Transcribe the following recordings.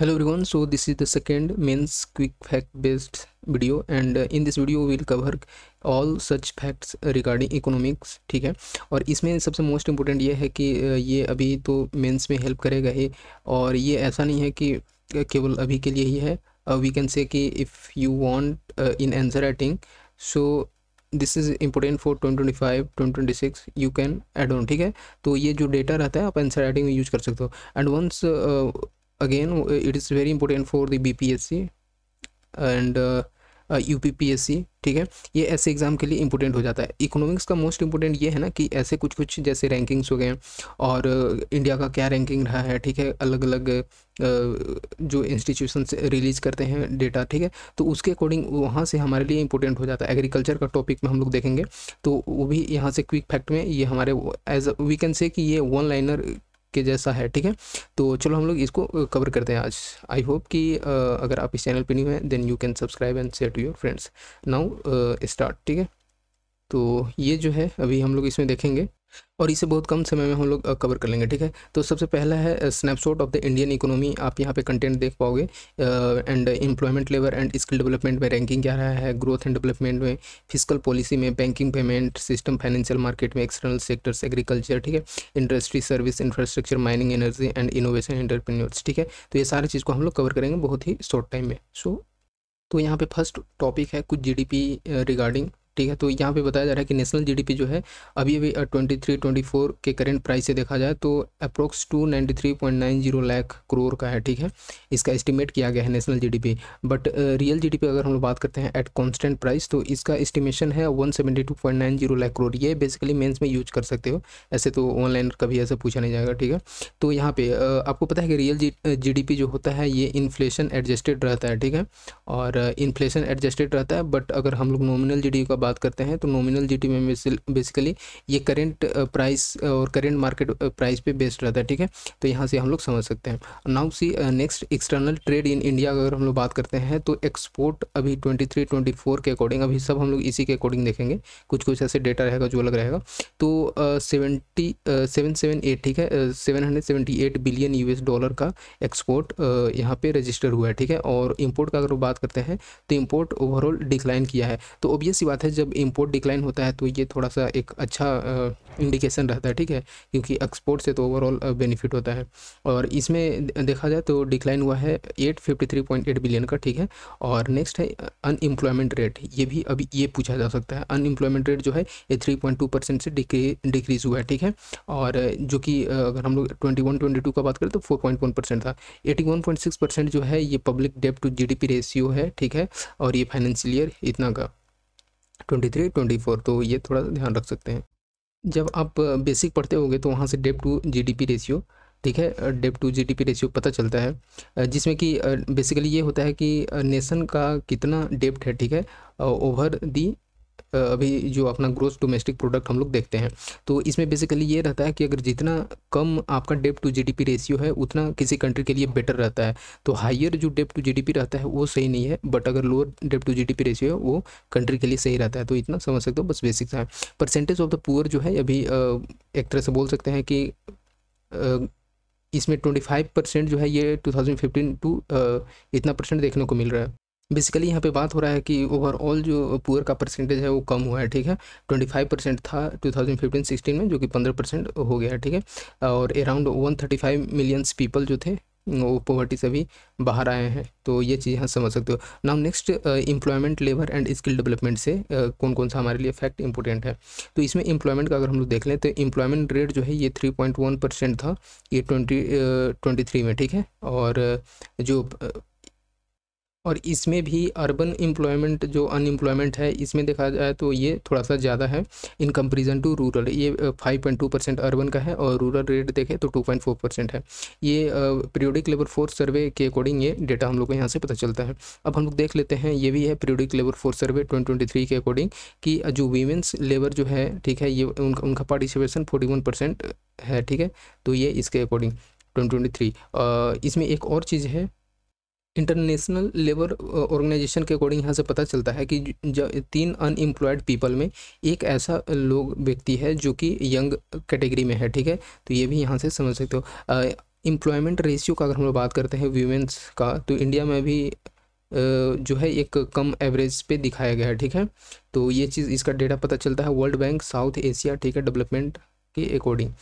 hello everyone so this is the second mains quick fact based video and uh, in this video will cover all such facts regarding economics ठीक है और इसमें सबसे most important ये है कि uh, ये अभी तो मेंस में हेल्प करेगा ही और ये ऐसा नहीं है कि uh, केवल अभी के लिए ही है वी कैन से कि if you want in answer writing so this is important for twenty twenty five twenty twenty six you can add on ठीक है तो ये जो डेटा रहता है आप आंसर राइटिंग में यूज कर सकते हो and once again it is very important for the BPSC and U P P S C ठीक है ये ऐसे एग्ज़ाम के लिए इंपॉर्टेंट हो जाता है इकोनॉमिक्स का मोस्ट इंपॉर्टेंट ये है ना कि ऐसे कुछ कुछ जैसे रैंकिंग्स हो गए और इंडिया uh, का क्या रैंकिंग रहा है ठीक है अलग अलग uh, जो इंस्टीट्यूशन रिलीज करते हैं डेटा ठीक है तो उसके अकॉर्डिंग वहाँ से हमारे लिए इंपॉर्टेंट हो जाता है एग्रीकल्चर का टॉपिक में हम लोग देखेंगे तो वो भी यहाँ से क्विक फैक्ट में ये हमारे एज वी कैन से कि ये वन लाइनर के जैसा है ठीक है तो चलो हम लोग इसको कवर करते हैं आज आई होप कि अगर आप इस चैनल पर न्यू हैं then you can subscribe and share to your friends now start ठीक है तो ये जो है अभी हम लोग इसमें देखेंगे और इसे बहुत कम समय में हम लोग कवर कर लेंगे ठीक है तो सबसे पहला है snapshot of the Indian economy आप यहाँ पे कंटेंट देख पाओगे and employment level and skill development में रैंकिंग क्या रहा है ग्रोथ एंड डेवलपमेंट में फिजिकल पॉलिसी में banking payment system financial market में एक्सटर्नल सेक्टर्स एग्रीकल्चर ठीक है industry service infrastructure mining energy and innovation entrepreneurs ठीक है तो ये सारी चीज़ को हम लोग कवर करेंगे बहुत ही शॉर्ट टाइम में सो so, तो यहाँ पे फर्स्ट टॉपिक है कुछ जीडीपी रिगार्डिंग ठीक है तो यहाँ पे बताया जा रहा है कि नेशनल जीडीपी जो है अभी अभी ट्वेंटी थ्री ट्वेंटी फोर के करेंट प्राइस से देखा जाए तो approx two ninety three point nine zero lakh crore का है ठीक है इसका एस्टिमेट किया गया है national GDP but real GDP अगर हम लोग बात करते हैं एट कॉन्स्टेंट प्राइस तो इसका एस्टिमेशन है one seventy two point nine zero lakh crore ये बेसिकली मेन्स में यूज कर सकते हो ऐसे तो ऑनलाइन कभी ऐसा पूछा नहीं जाएगा ठीक है तो यहाँ पे आपको पता है कि रियल जी जो होता है ये इन्फ्लेशन एडजस्टेड रहता है ठीक है और इन्फ्लेशन एडजस्टेड रहता है बट अगर हम लोग नॉमिनल जी का बात करते हैं तो नॉमिनल जीटी में बेसिकली ये करेंट प्राइस uh, uh, और करेंट मार्केट प्राइस पे बेस्ड रहता है ठीक है तो यहाँ से हम लोग समझ सकते हैं now see next external trade in India अगर हम लोग बात करते हैं तो एक्सपोर्ट अभी ट्वेंटी थ्री ट्वेंटी फोर के अकॉर्डिंग अभी सब हम लोग इसी के अकॉर्डिंग देखेंगे कुछ कुछ ऐसे डेटा रहेगा जो अलग रहेगा तो सेवेंटी सेवन सेवन एट ठीक है seven hundred seventy eight billion U S dollar का एक्सपोर्ट uh, यहाँ पे रजिस्टर हुआ है ठीक है और इम्पोर्ट का अगर बात करते हैं तो इम्पोर्ट ओवरऑल डिक्लाइन किया है तो ऑब्वियस बात है जब इम्पोर्ट डिक्लाइन होता है तो ये थोड़ा सा एक अच्छा इंडिकेशन रहता है ठीक है क्योंकि एक्सपोर्ट से तो ओवरऑल बेनिफिट होता है और इसमें देखा जाए तो डिक्लाइन हुआ है at fifty three point eight billion का ठीक है और नेक्स्ट है अनएम्प्लॉयमेंट रेट ये भी अभी ये पूछा जा सकता है अनएम्प्लॉयमेंट रेट जो है ये थ्री पॉइंट टू परसेंट से डिक्रीज हुआ है ठीक है और जो कि अगर हम लोग ट्वेंटी वन ट्वेंटी टू का बात करें तो फोर पॉइंट वन परसेंट था eighty one point six percent जो है ये public debt to G D P ratio है ठीक है और ये फाइनेंशियल ईयर इतना का ट्वेंटी थ्री ट्वेंटी फोर तो ये थोड़ा ध्यान रख सकते हैं जब आप बेसिक पढ़ते होंगे तो वहाँ से डेप टू जीडीपी रेशियो ठीक है डेप टू जीडीपी रेशियो पता चलता है जिसमें कि बेसिकली ये होता है कि नेशन का कितना डेप्ट है ठीक है ओवर दी अभी जो अपना ग्रोस डोमेस्टिक प्रोडक्ट हम लोग देखते हैं तो इसमें बेसिकली ये रहता है कि अगर जितना कम आपका डेप टू जी रेशियो है उतना किसी कंट्री के लिए बेटर रहता है तो हाइयर जो डेप टू जी रहता है वो सही नहीं है बट अगर lower debt to G ratio है वो कंट्री के लिए सही रहता है तो इतना समझ सकते हो बस बेसिक है परसेंटेज ऑफ द पुअर जो है अभी एक तरह से बोल सकते हैं कि इसमें ट्वेंटी फाइव परसेंट जो है ये टू थाउजेंड फिफ्टीन टू इतना परसेंट देखने को मिल रहा है बेसिकली यहाँ पे बात हो रहा है कि ओवरऑल जो पुअर का परसेंटेज है वो कम हुआ है ठीक है 25 परसेंट था 2015-16 में जो कि 15 परसेंट हो गया है ठीक है और अराउंड 135 मिलियंस पीपल जो थे वो पॉवर्टी से भी बाहर आए हैं तो ये चीज़ यहाँ समझ सकते हो now next employment labour and skill development से uh, कौन कौन सा हमारे लिए फैक्ट इंपॉर्टेंट है तो इसमें इम्प्लॉयमेंट का अगर हम लोग देख लें तो एम्प्लॉयमेंट रेट जो है ये थ्री पॉइंट वन परसेंट था ये ट्वेंटी ट्वेंटी थ्री में ठीक है और uh, जो uh, और इसमें भी अर्बन एम्प्लॉयमेंट जो अनएम्प्लॉयमेंट है इसमें देखा जाए तो ये थोड़ा सा ज़्यादा है इन कंपेरिजन टू रूरल ये five point two percent urban का है और रूरल रेट देखें तो टू पॉइंट फोर परसेंट है ये पीरियोडिक लेबर फोर्स सर्वे के अकॉर्डिंग ये डेटा हम लोग को यहाँ से पता चलता है अब हम लोग देख लेते हैं ये भी है periodic labour force survey twenty के अकॉर्डिंग कि जो वीमेंस लेबर जो है ठीक है ये उनका उनका पार्टिसिपेशन फोर्टी है ठीक है तो ये इसके अकॉर्डिंग 2023 इसमें एक और चीज़ है इंटरनेशनल लेबर ऑर्गेनाइजेशन के अकॉर्डिंग यहाँ से पता चलता है कि तीन अनएम्प्लॉयड पीपल में एक ऐसा लोग व्यक्ति है जो कि यंग कैटेगरी में है ठीक है तो ये भी यहाँ से समझ सकते हो एम्प्लॉयमेंट रेशियो का अगर हम लोग बात करते हैं वीमेंस का तो इंडिया में भी जो है एक कम एवरेज पे दिखाया गया है ठीक है तो ये चीज़ इसका डेटा पता चलता है वर्ल्ड बैंक साउथ एशिया ठीक है डेवलपमेंट के अकॉर्डिंग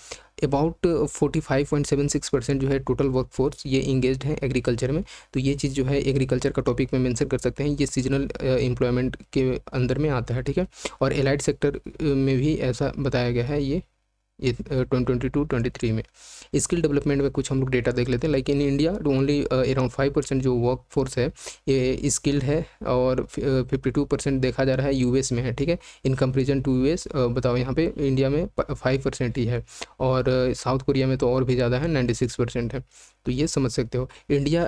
अबाउट 45.76 परसेंट जो है टोटल वर्कफोर्स ये इंगेज है एग्रीकल्चर में तो ये चीज़ जो है एग्रीकल्चर का टॉपिक में मेंशन कर सकते हैं ये सीजनल एम्प्लॉयमेंट uh, के अंदर में आता है ठीक है और एलाइड सेक्टर uh, में भी ऐसा बताया गया है ये ट्वेंटी ट्वेंटी में स्किल डेवलपमेंट में कुछ हम लोग डेटा देख लेते हैं like in India only around five percent जो वर्क फोर्स है ये स्किल्ड है और फिफ्टी टू परसेंट देखा जा रहा है यूएस में है ठीक है इन कंपेरिजन टू यूएस बताओ यहाँ पे इंडिया में फाइव परसेंट ही है और साउथ कोरिया में तो और भी ज़्यादा है नाइन्टी सिक्स परसेंट है तो ये समझ सकते हो इंडिया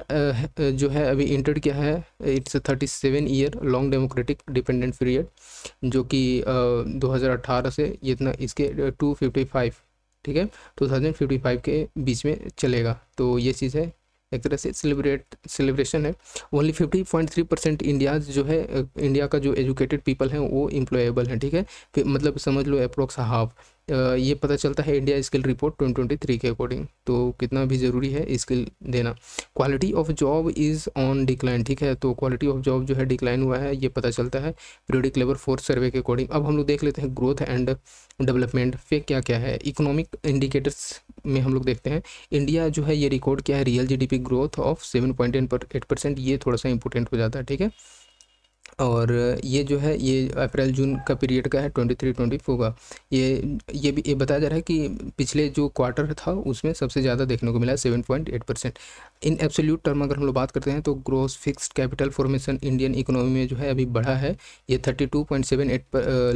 जो है अभी इंटर किया है it's thirty seven year long democratic dependent period जो कि दो हज़ार अट्ठारह से इतना इसके टू फिफ्टी फाइव ठीक है टू थाउजेंड फिफ्टी फाइव के बीच में चलेगा तो ये चीज़ है एक तरह से सेलिब्रेट सेलिब्रेशन है only fifty point three percent India जो है इंडिया का जो एजुकेटेड पीपल है वो इम्प्लॉयबल है ठीक है मतलब समझ लो अप्रोक्स हाफ ये पता चलता है इंडिया स्किल रिपोर्ट 2023 के अकॉर्डिंग तो कितना भी ज़रूरी है स्किल देना quality of job is on decline ठीक है तो क्वालिटी ऑफ जॉब जो है डिक्लाइन हुआ है ये पता चलता है पीरियडिक लेबर फोर्स सर्वे के अकॉर्डिंग अब हम लोग देख लेते हैं ग्रोथ एंड डेवलपमेंट फिर क्या क्या है इकोनॉमिक इंडिकेटर्स में हम लोग देखते हैं इंडिया जो है ये रिकॉर्ड क्या है real G growth of seven point eight percent ये थोड़ा सा इंपॉर्टेंट हो जाता है ठीक है और ये जो है ये अप्रैल जून का पीरियड का है ट्वेंटी थ्री ट्वेंटी फोर का ये ये भी ये बताया जा रहा है कि पिछले जो क्वार्टर था उसमें सबसे ज़्यादा देखने को मिला seven point eight percent in absolute term अगर हम लोग बात करते हैं तो gross fixed capital formation Indian economy में जो है अभी बढ़ा है ये thirty two point seven eight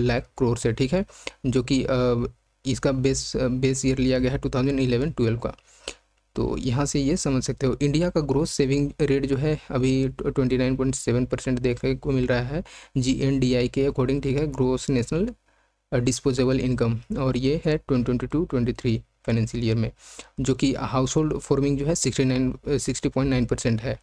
lakh crore से ठीक है जो कि इसका बेस बेस ईयर लिया गया है टू थाउजेंड इलेवन का तो यहाँ से ये समझ सकते हो इंडिया का ग्रोथ सेविंग रेट जो है अभी 29.7 परसेंट देखने को मिल रहा है जी एन डी आई के अकॉर्डिंग ठीक है ग्रोथ नेशनल डिस्पोजेबल इनकम और ये है twenty twenty two twenty three financial year में जो कि हाउस होल्ड फॉर्मिंग जो है sixty nine sixty point nine percent है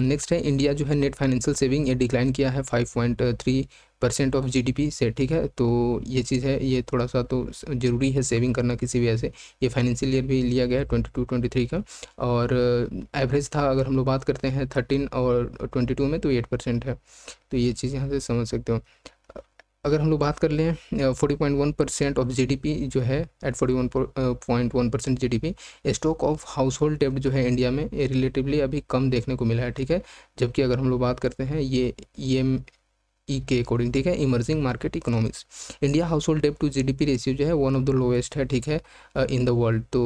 नेक्स्ट uh, है इंडिया जो है नेट फाइनेंशियल सेविंग ये डिक्लाइन किया है five point three percent of GDP से ठीक है तो ये चीज़ है ये थोड़ा सा तो ज़रूरी है सेविंग करना किसी भी ऐसे ये फाइनेंशियल ईयर भी लिया गया है ट्वेंटी टू ट्वेंटी थ्री का और एवरेज uh, था अगर हम लोग बात करते हैं थर्टीन और ट्वेंटी टू में तो एट परसेंट है तो ये चीज़ यहाँ से समझ सकते हो अगर हम लोग बात कर लें 40.1 परसेंट ऑफ जीडीपी जो है at 41.1 percent GDP stock of household डेब्ट जो है इंडिया में रिलेटिवली अभी कम देखने को मिला है ठीक है जबकि अगर हम लोग बात करते हैं ये ये ई के अकॉर्डिंग ठीक है emerging market economics India household डेब्ट टू जीडीपी रेशियो जो है वन ऑफ द लोवेस्ट है ठीक है इन द वर्ल्ड तो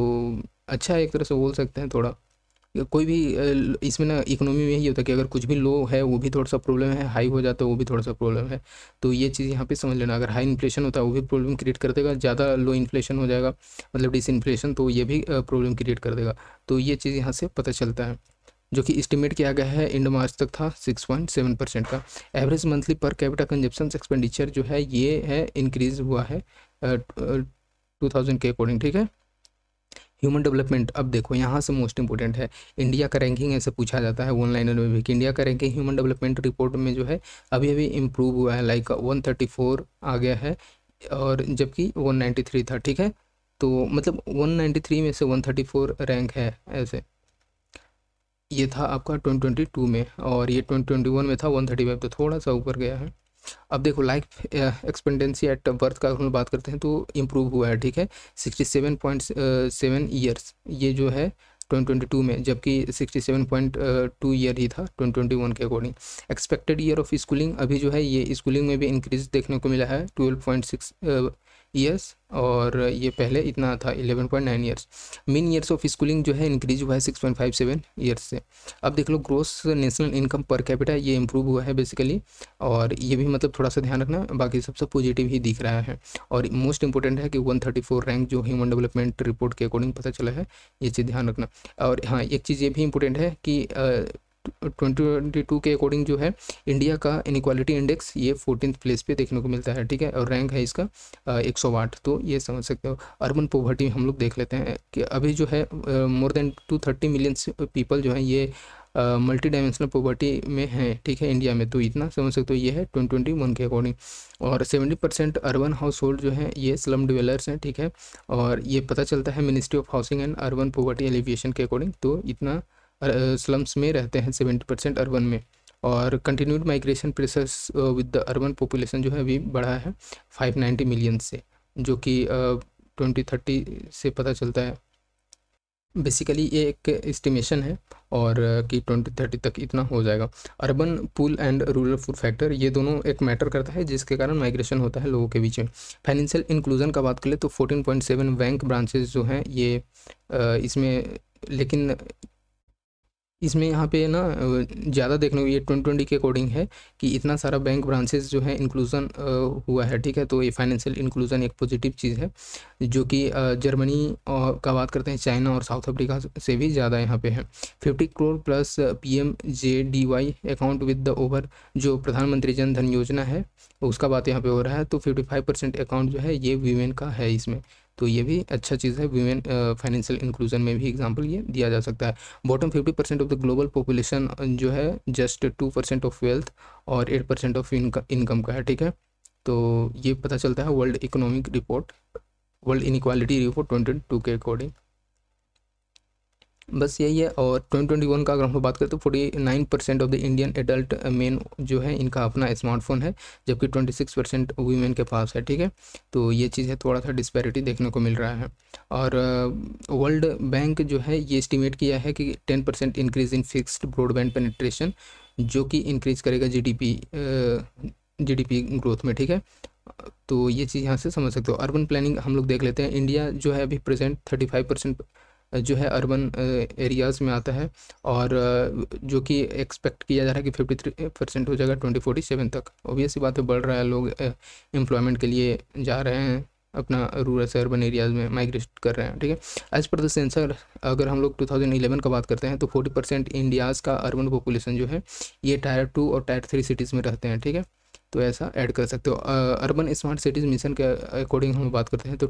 अच्छा एक तरह से बोल सकते हैं थोड़ा कोई भी इसमें ना इकोनॉमी में ही होता है कि अगर कुछ भी लो है वो भी थोड़ा सा प्रॉब्लम है हाई हो जाता है वो भी थोड़ा सा प्रॉब्लम है तो ये चीज़ यहाँ पे समझ लेना अगर हाई इन्फ्लेशन होता है वो भी प्रॉब्लम क्रिएट कर देगा ज़्यादा लो इन्फ्लेशन हो जाएगा मतलब डिस इन्फ्लेशन तो ये भी प्रॉब्लम क्रिएट कर देगा तो ये चीज़ यहाँ से पता चलता है जो कि इस्टीमेट किया गया है एंड मार्च तक था सिक्स पॉइंट सेवन परसेंट का average monthly per capita consumption expenditure जो है ये है इंक्रीज हुआ है टू थाउजेंड के अकॉर्डिंग ठीक है ह्यूमन डेवलपमेंट अब देखो यहाँ से मोस्ट इंपॉर्टेंट है इंडिया का रैंकिंग ऐसे पूछा जाता है वन लाइनर में भी कि इंडिया का रैंकिंग ह्यूमन डेवलपमेंट रिपोर्ट में जो है अभी अभी इम्प्रूव हुआ है लाइक वन थर्टी फोर आ गया है और जबकि वन नाइन्टी थ्री था ठीक है तो मतलब वन नाइन्टी थ्री में से वन थर्टी फोर रैंक है ऐसे ये था आपका ट्वेंटी ट्वेंटी टू में और ये ट्वेंटी ट्वेंटी वन में था वन थर्टी फाइव तो थोड़ा सा ऊपर गया है अब देखो लाइफ एक्सपेंडेंसी एट बर्थ का हम बात करते हैं तो इम्प्रूव हुआ है ठीक है sixty seven point seven years ये जो है 2022 में जबकि 67.2 ईयर uh, ही था 2021 के according expected year of schooling अभी जो है ये स्कूलिंग में भी इंक्रीज देखने को मिला है 12.6 ईयर्स और ये पहले इतना था 11.9 years mean years of schooling जो है इंक्रीज हुआ है 6.57 ईयर्स से अब देख लो gross national income per capita ये इम्प्रूव हुआ है बेसिकली और ये भी मतलब थोड़ा सा ध्यान रखना बाकी सब सब पॉजिटिव ही दिख रहा है और मोस्ट इंपॉर्टेंट है कि 134 रैंक जो ह्यूमन डेवलपमेंट रिपोर्ट के अकॉर्डिंग पता चला है ये चीज़ ध्यान रखना और हाँ एक चीज़ ये भी इंपॉर्टेंट है कि ट्वेंटी टू के अकॉर्डिंग जो है इंडिया का इनक्वालिटी इंडेक्स ये फोर्टीन प्लेस पे देखने को मिलता है ठीक है और रैंक है इसका एक सौ आठ तो ये समझ सकते हो अर्बन पोवर्टी हम लोग देख लेते हैं कि अभी जो है more than two thirty million people जो है ये मल्टी डायमेंशनल पॉवर्टी में है ठीक है इंडिया में तो इतना समझ सकते हो ये है ट्वेंटी ट्वेंटी वन के अकॉर्डिंग और seventy percent urban household जो है ये स्लम डिवेलर्स हैं ठीक है और ये पता चलता है ministry of housing and urban poverty alleviation के अकॉर्डिंग तो इतना स्लम्स में रहते हैं सेवेंटी परसेंट अर्बन में और continued migration pressures with the urban population जो है अभी बढ़ा है फाइव नाइन्टी मिलियन से जो कि ट्वेंटी थर्टी से पता चलता है बेसिकली ये एक एस्टिमेशन है और कि ट्वेंटी थर्टी तक इतना हो जाएगा urban pull and rural food factor ये दोनों एक मैटर करता है जिसके कारण माइग्रेशन होता है लोगों के बीच में फाइनेंशियल इंक्लूजन का बात करें तो fourteen point seven bank branches जो हैं ये इसमें लेकिन इसमें यहाँ पे ना ज़्यादा देखने को ये ट्वेंटी ट्वेंटी के अकॉर्डिंग है कि इतना सारा बैंक ब्रांचेस जो है इंक्लूज़न हुआ है ठीक है तो ये फाइनेंशियल इंक्लूज़न एक पॉजिटिव चीज़ है जो कि जर्मनी और का बात करते हैं चाइना और साउथ अफ्रीका से भी ज़्यादा यहाँ पे है fifty crore plus P M J D Y account with the over जो प्रधानमंत्री जन धन योजना है उसका बात यहाँ पर हो रहा है तो फिफ्टी फाइव परसेंट अकाउंट जो है ये वीमेन का है इसमें तो ये भी अच्छा चीज़ है वीमेन फाइनेंशियल इंक्लूजन में भी एग्जाम्पल ये दिया जा सकता है bottom fifty percent of the global population जो है just two percent of wealth और एट परसेंट ऑफ इनकम का है ठीक है तो ये पता चलता है world economic report world inequality report twenty two के अकॉर्डिंग बस यही है और 2021 का अगर हम बात करें तो 49 percent of the Indian adult men जो है इनका अपना स्मार्टफोन है जबकि 26 परसेंट वीमेन के पास है ठीक है तो ये चीज़ है थोड़ा सा डिस्पैरिटी देखने को मिल रहा है और वर्ल्ड uh, बैंक जो है ये एस्टिमेट किया है कि 10 percent increase in fixed broadband penetration जो कि इंक्रीज करेगा डी पी ग्रोथ में ठीक है तो ये चीज़ यहाँ से समझ सकते हो अर्बन प्लानिंग हम लोग देख लेते हैं इंडिया जो है अभी प्रेजेंट थर्टी फाइव परसेंट जो है अर्बन एरियाज़ में आता है और जो कि एक्सपेक्ट किया जा रहा है कि फिफ्टी थ्री परसेंट हो जाएगा ट्वेंटी फोर्टी सेवन तक ओबियस बात है बढ़ रहा है लोग एम्प्लॉयमेंट के लिए जा रहे हैं अपना रूरल से अर्बन एरियाज़ में माइग्रेट कर रहे हैं ठीक है एज़ पर द सेंसर अगर हम लोग 2011 का बात करते हैं तो 40 परसेंट इंडियाज़ का अर्बन पॉपुलेशन जो है ये टायर टू और टायर थ्री सिटीज़ में रहते हैं ठीक है तो ऐसा ऐड कर सकते हो अर्बन स्मार्ट सिटीज़ मिशन के अकॉर्डिंग हम बात करते हैं तो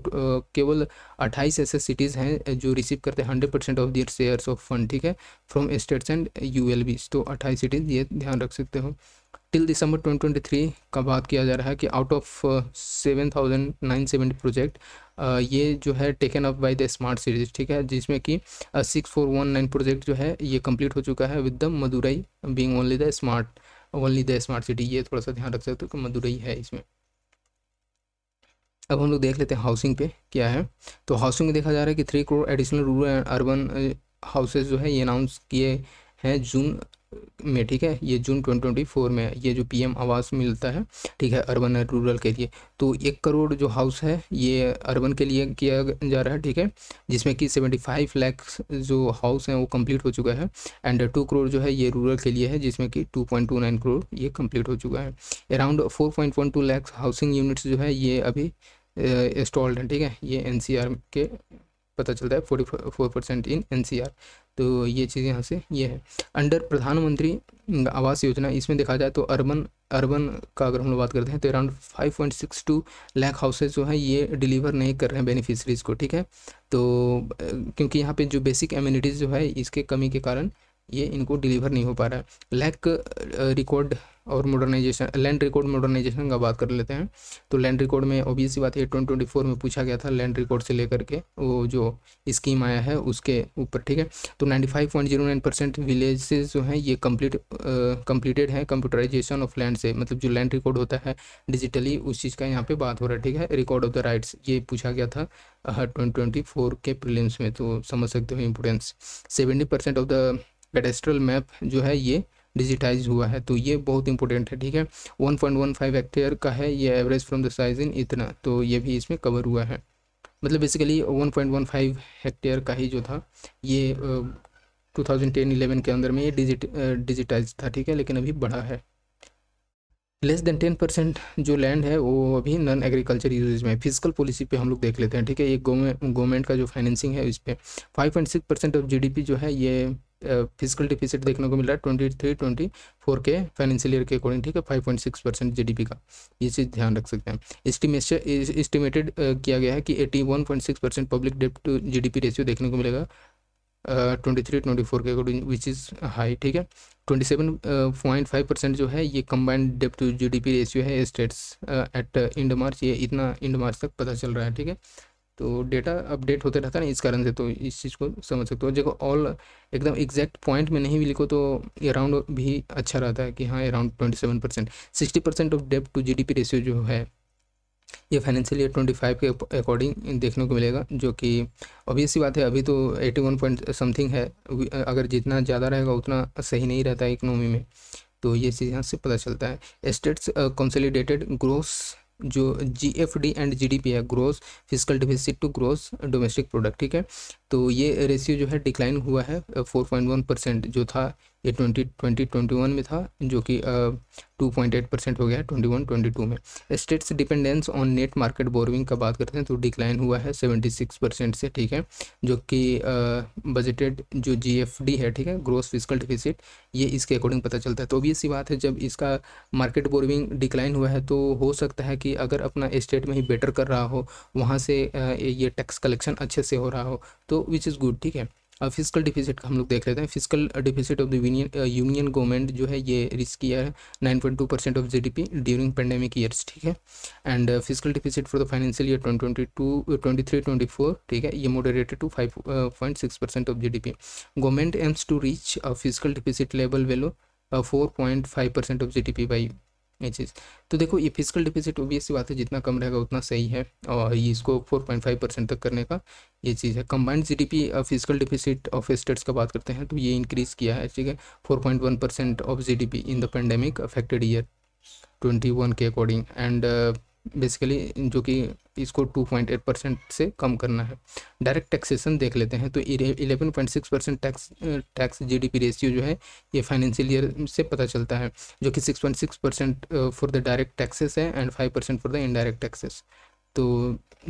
केवल अट्ठाईस ऐसे सिटीज़ हैं जो रिसीव करते हैं hundred percent of their shares of fund ठीक है फ्रॉम स्टेट्स एंड यू तो अट्ठाईस सिटीज़ ये ध्यान रख सकते हो टिल दिसंबर 2023 का बात किया जा रहा है कि out of seven thousand nine seventy project ये जो है taken up by the smart cities ठीक है जिसमें कि six four one nine project जो है ये कंप्लीट हो चुका है with the Madurai being only the smart only the smart city ये थोड़ा सा ध्यान रख सकते हो कि मदुरई है इसमें अब हम लोग देख लेते हैं हाउसिंग पे क्या है तो हाउसिंग में देखा जा रहा है कि three crore additional rural and urban houses जो है ये अनाउंस किए हैं जून में ठीक है ये जून 2024 में ये जो पीएम आवास मिलता है ठीक है अर्बन और रूरल के लिए तो एक करोड़ जो हाउस है ये अर्बन के लिए किया जा रहा है ठीक है जिसमें कि 75 लाख जो हाउस हैं वो कंप्लीट हो चुका है एंड टू करोड़ जो है ये रूरल के लिए है जिसमें कि 2.29 करोड़ ये कंप्लीट हो चुका है around four point housing units जो है ये अभी इंस्टॉल्ड हैं ठीक है ये एन के पता चलता है फोर्टी फोर परसेंट इन एन तो ये चीज़ यहाँ से ये है अंडर प्रधानमंत्री आवास योजना इसमें देखा जाए तो अर्बन अर्बन का अगर हम लोग बात करते हैं तो around five point six two lakh houses जो हैं ये डिलीवर नहीं कर रहे हैं बेनिफिशरीज़ को ठीक है तो क्योंकि यहाँ पे जो बेसिक एम्यूनिटीज़ जो है इसके कमी के कारण ये इनको डिलीवर नहीं हो पा रहा है लैक रिकॉर्ड uh, और मॉडर्नाइजेशन लैंड रिकॉर्ड मॉडर्नाइजेशन का बात कर लेते हैं तो लैंड रिकॉर्ड में ओबीसी बात है ट्वेंटी ट्वेंटी फोर में पूछा गया था लैंड रिकॉर्ड से लेकर के वो जो स्कीम आया है उसके ऊपर ठीक है तो ninety five point zero nine percent villages जो हैं ये कम्प्लीट कम्प्लीटेड है कंप्यूटराइजेशन ऑफ लैंड से मतलब जो लैंड रिकॉर्ड होता है डिजिटली उस चीज़ का यहाँ पर बात हो रहा है ठीक है रिकॉर्ड ऑफ द राइट्स ये पूछा गया था ट्वेंटी ट्वेंटी फोर के प्रिलियम्स में तो समझ सकते हो importance seventy percent of the pedestal map जो है ये डिजिटाइज हुआ है तो ये बहुत इंपॉर्टेंट है ठीक है 1.15 पॉइंट का है ये average from the size in इतना तो ये भी इसमें कवर हुआ है मतलब बेसिकली 1.15 हेक्टेयर का ही जो था ये uh, 2010-11 के अंदर में ये डिजिट डिजिटाइज uh, था ठीक है लेकिन अभी बढ़ा है लेस देन टेन परसेंट जो लैंड है वो अभी नॉन एग्रीकल्चर यूजेज में फिजिकल पॉलिसी पे हम लोग देख लेते हैं ठीक है ये गवर्नमेंट का जो फाइनेंसिंग है इस पर five point six percent of G जो है ये फिजिकल डिफिसिट देखने को मिल रहा है ट्वेंटी थ्री ट्वेंटी फोर के फाइनेंशियल ईयर के अकॉर्डिंग ठीक है five point six percent G D P का ये चीज़ ध्यान रख सकते हैं इस्टीमेशन इस्टीमेटेड किया गया है कि eighty one point six percent public debt to G ratio देखने को मिलेगा ट्वेंटी थ्री ट्वेंटी फोर के अकॉर्डिंग विच इज़ हाई ठीक है twenty seven point five percent जो है ये combined debt to G D P ratio है स्टेट्स एट इंड मार्च ये इतना इंड मार्च तक पता चल रहा है ठीक है तो डेटा अपडेट होते रहता है ना इस कारण से तो इस चीज़ को समझ सकते हो जब ऑल एकदम एग्जैक्ट पॉइंट में नहीं भी लिखो तो अराउंड भी अच्छा रहता है कि हाँ around twenty seven percent sixty percent of debt to G ratio जो है ये फाइनेंशियल ईयर ट्वेंटी फाइव के अकॉर्डिंग देखने को मिलेगा जो कि ऑब्वियस सी बात है अभी तो एटी वन पॉइंट समथिंग है अगर जितना ज़्यादा रहेगा उतना सही नहीं रहता है इकनॉमी में तो ये चीज़ यहाँ से पता चलता है स्टेट्स कंसोलिडेटेड ग्रोस जो G F D and G D P है gross fiscal deficit to gross domestic product ठीक है तो ये रेशियो जो है डिक्लाइन हुआ है फोर पॉइंट वन परसेंट जो था ये ट्वेंटी ट्वेंटी ट्वेंटी वन में था जो कि टू पॉइंट एट परसेंट हो गया है ट्वेंटी वन ट्वेंटी टू में states dependence on net market borrowing का बात करते हैं तो डिक्लाइन हुआ है सेवेंटी सिक्स परसेंट से ठीक है जो कि बजटेड जो जी एफ डी है ठीक है ग्रोस फिजिकल डिफिसिट ये इसके अकॉर्डिंग पता चलता है तो अभी सी बात है जब इसका मार्केट बोरविंग डिक्लाइन हुआ है तो हो सकता है कि अगर अपना स्टेट में ही बेटर कर रहा हो वहाँ से ये टैक्स कलेक्शन अच्छे से हो रहा हो तो विच इज़ गुड ठीक है फिजिकल डिफिसिट का हम लोग देख लेते हैं fiscal deficit of the union government जो है ये रिस्क किया है nine point two percent of GDP during pandemic years ठीक है and fiscal deficit for the financial year twenty twenty two twenty three twenty four ठीक है ये moderated to five point six percent of GDP government aims to reach fiscal deficit level below four point five percent of G D P by ये चीज़ तो देखो ये physical deficit obvious बात है जितना कम रहेगा उतना सही है और ये इसको 4.5 परसेंट तक करने का ये चीज़ है combined GDP fiscal deficit of states का बात करते हैं तो ये इंक्रीज़ किया है ठीक है 4.1 percent of GDP in the pandemic affected year 21 के अकॉर्डिंग एंड बेसिकली जो कि इसको 2.8 परसेंट से कम करना है डायरेक्ट टैक्सेशन देख लेते हैं तो 11.6 percent tax tax GDP ratio जो है ये फाइनेंशियल ईयर से पता चलता है जो कि 6.6 percent for the direct taxes है and 5 percent for the indirect taxes तो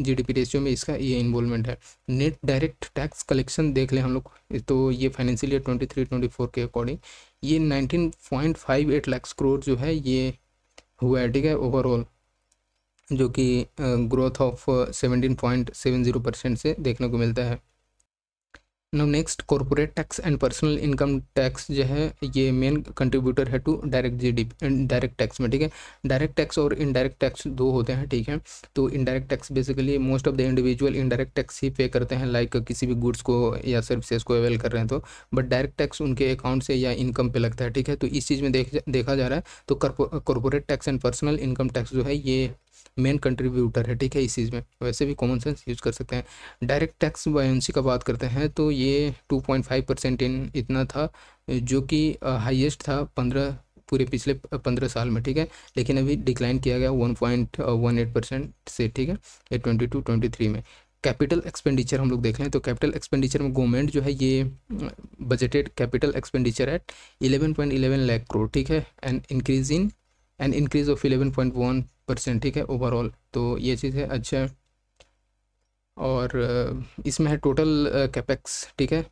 जीडीपी रेशियो में इसका ये इन्वॉल्वमेंट है नेट डायरेक्ट टैक्स कलेक्शन देख लें हम लोग तो ये financial year twenty three twenty four के अकॉर्डिंग ये nineteen point five eight lakhs crore जो है ये हुआ है ठीक है ओवरऑल जो कि ग्रोथ ऑफ 17.70 परसेंट से देखने को मिलता है next corporate tax and personal income tax जो है ये मेन कंट्रीब्यूटर है to direct G D direct tax में ठीक है डायरेक्ट टैक्स और इनडायरेक्ट टैक्स दो होते हैं ठीक है तो indirect tax basically most of the individual indirect tax ही पे करते हैं लाइक किसी भी गुड्स को या सर्विसेज को अवेल कर रहे हैं तो बट डायरेक्ट टैक्स उनके अकाउंट से या इनकम पे लगता है ठीक है तो इस चीज़ में देख देखा जा रहा है तो corporate tax and personal income tax जो है ये मेन कंट्रीब्यूटर है ठीक है इस चीज़ में वैसे भी कॉमन सेंस यूज़ कर सकते हैं डायरेक्ट टैक्स वायंसी का बात करते हैं तो ये ये 2.5 परसेंट इन इतना था जो कि हाईएस्ट था पंद्रह पूरे पिछले पंद्रह साल में ठीक है लेकिन अभी डिक्लाइन किया गया one point one eight percent से ठीक है ये ट्वेंटी टू ट्वेंटी थ्री में कैपिटल एक्सपेंडिचर हम लोग देख लें तो कैपिटल एक्सपेंडिचर में गवर्नमेंट जो है ये budgeted capital expenditure at eleven point eleven lakh crore ठीक है and increase in and increase of eleven point one percent ठीक है ओवरऑल तो ये चीज़ है अच्छा और इसमें है टोटल कैपेक्स ठीक है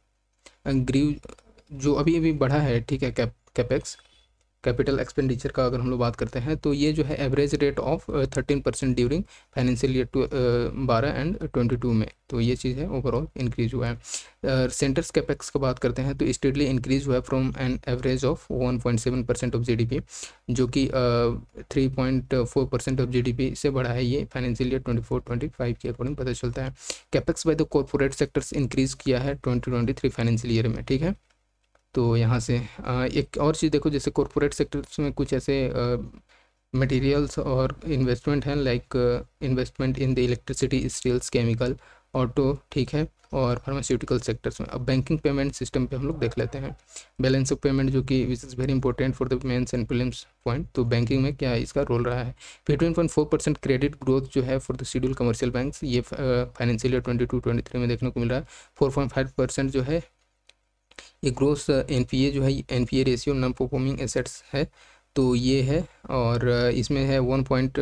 ग्रीव जो अभी अभी बढ़ा है ठीक है कैप कैपेक्स कैपिटल एक्सपेंडिचर का अगर हम लोग बात करते हैं तो ये जो है average rate of thirteen percent during financial year two बारह एंड ट्वेंटी टू में तो ये चीज़ है ओवरऑल इंक्रीज हुआ है सेंटर्स कैपेक्स की बात करते हैं तो स्टेडली इंक्रीज हुआ है from an average of one point seven percent of G जो कि three point four percent of G से बढ़ा है ये financial year twenty four twenty five के अकॉर्डिंग पता चलता है capex by the corporate sectors increase किया है twenty twenty three financial year में ठीक है तो यहाँ से एक और चीज़ देखो जैसे कॉरपोरेट सेक्टर्स में कुछ ऐसे मटेरियल्स और इन्वेस्टमेंट हैं like investment in the electricity steels chemical auto ठीक है और फार्मास्यूटिकल सेक्टर्स में अब बैंकिंग पेमेंट सिस्टम पे हम लोग देख लेते हैं बैलेंस ऑफ पेमेंट जो कि which is very important for the mens and films point तो बैंकिंग में क्या इसका रोल रहा है fifteen point four percent credit growth जो है for the schedule commercial bank ये financial year twenty two twenty three में देखने को मिल रहा है फोर पॉइंट फाइव परसेंट जो है ये ग्रोस एनपीए जो है NPA ratio non performing assets है तो ये है और इसमें है one point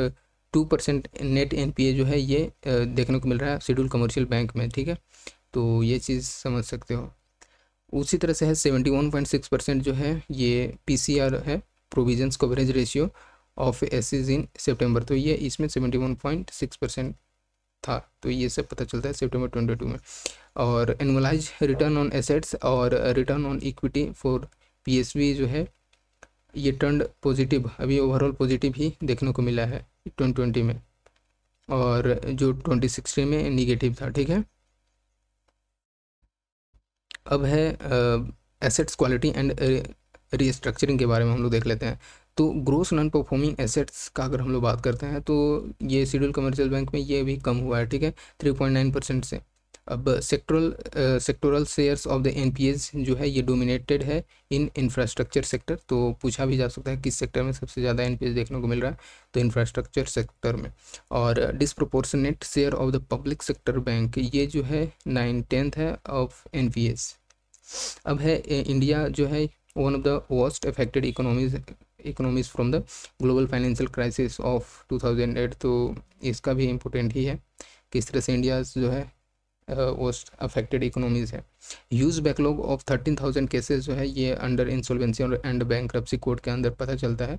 two percent net NPA जो है ये देखने को मिल रहा है शेड्यूल कमर्शियल बैंक में ठीक है तो ये चीज़ समझ सकते हो उसी तरह से है seventy one point six percent जो है ये पीसीआर है प्रोविजंस कवरेज रेशियो ऑफ एसेज इन सितंबर तो ये इसमें seventy one point six percent था तो ये सब पता चलता है सेप्टेम्बर ट्वेंटी टू में और एनुअलाइज रिटर्न ऑन एसेट्स और return on equity for P जो है ये टर्न पॉजिटिव अभी ओवरऑल पॉजिटिव ही देखने को मिला है ट्वेंटी ट्वेंटी में और जो ट्वेंटी सिक्सटी में निगेटिव था ठीक है अब है एसेट्स क्वालिटी एंड रीस्ट्रक्चरिंग के बारे में हम लोग देख लेते हैं तो ग्रोस नॉन परफॉर्मिंग एसेट्स का अगर हम लोग बात करते हैं तो ये शेड्यूल कमर्शियल बैंक में ये भी कम हुआ है ठीक है थ्री पॉइंट नाइन परसेंट से अब sectoral sectoral shares of the NPS जो है ये डोमिनेटेड है इन इंफ्रास्ट्रक्चर सेक्टर तो पूछा भी जा सकता है किस सेक्टर में सबसे ज़्यादा एनपीएस देखने को मिल रहा है तो इंफ्रास्ट्रक्चर सेक्टर में और disproportionate share of the public sector bank ये जो है नाइन टेंथ है ऑफ एन अब है इंडिया uh, जो है one of the worst affected economies economies from the global financial crisis of two तो इसका भी इम्पोर्टेंट ही है किस तरह से इंडिया जो है मोस्ट अफेक्टेड इकोनॉमीज़ है use backlog of thirteen thousand cases जो है ये अंडर और एंड बैंक कोर्ट के अंदर पता चलता है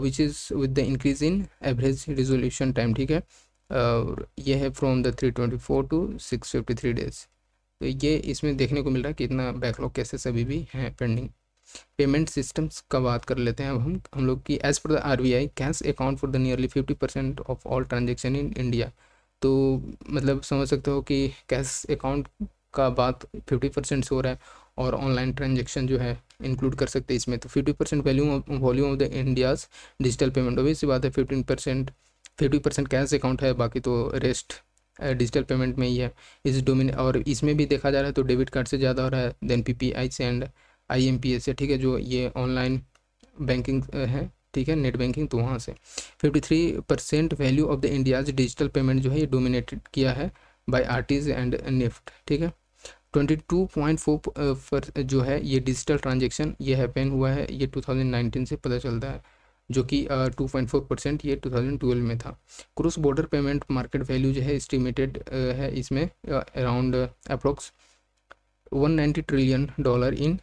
which is with the increase in average resolution time ठीक है uh, ये है from the three twenty four to six fifty three days तो ये इसमें देखने को मिल रहा है कि इतना बैकलॉग केसेस अभी भी हैं पेंडिंग पेमेंट सिस्टम्स का बात कर लेते हैं अब हम हम लोग की as per the R B I cash account for the nearly fifty percent of all transaction in India तो मतलब समझ सकते हो कि कैश अकाउंट का बात फिफ्टी परसेंट से हो रहा है और ऑनलाइन ट्रांजेक्शन जो है इंक्लूड कर सकते हैं इसमें तो fifty percent value volume of the India's digital payment सी बात है fifteen percent fifty percent cash account है बाकी तो रेस्ट डिजिटल पेमेंट में ही है इस डोमिन और इसमें भी देखा जा रहा है तो डेबिट कार्ड से ज़्यादा हो रहा है देन पी पी आई से and I M P S से ठीक है जो ये ऑनलाइन बैंकिंग है ठीक है नेट बैंकिंग तो वहाँ से 53 percent value of the India's digital payment जो है ये डोमिनेटेड किया है बाय आरटीज एंड निफ्ट ठीक है 22.4 पर uh, जो है ये डिजिटल ट्रांजेक्शन ये हैपेन हुआ है ये 2019 से पता चलता है जो कि टू पॉइंट फोर परसेंट ये टू थाउजेंड ट्वेल्व में था cross border payment market value जो है इस्टीमेटेड uh, है इसमें around approx one ninety trillion dollar in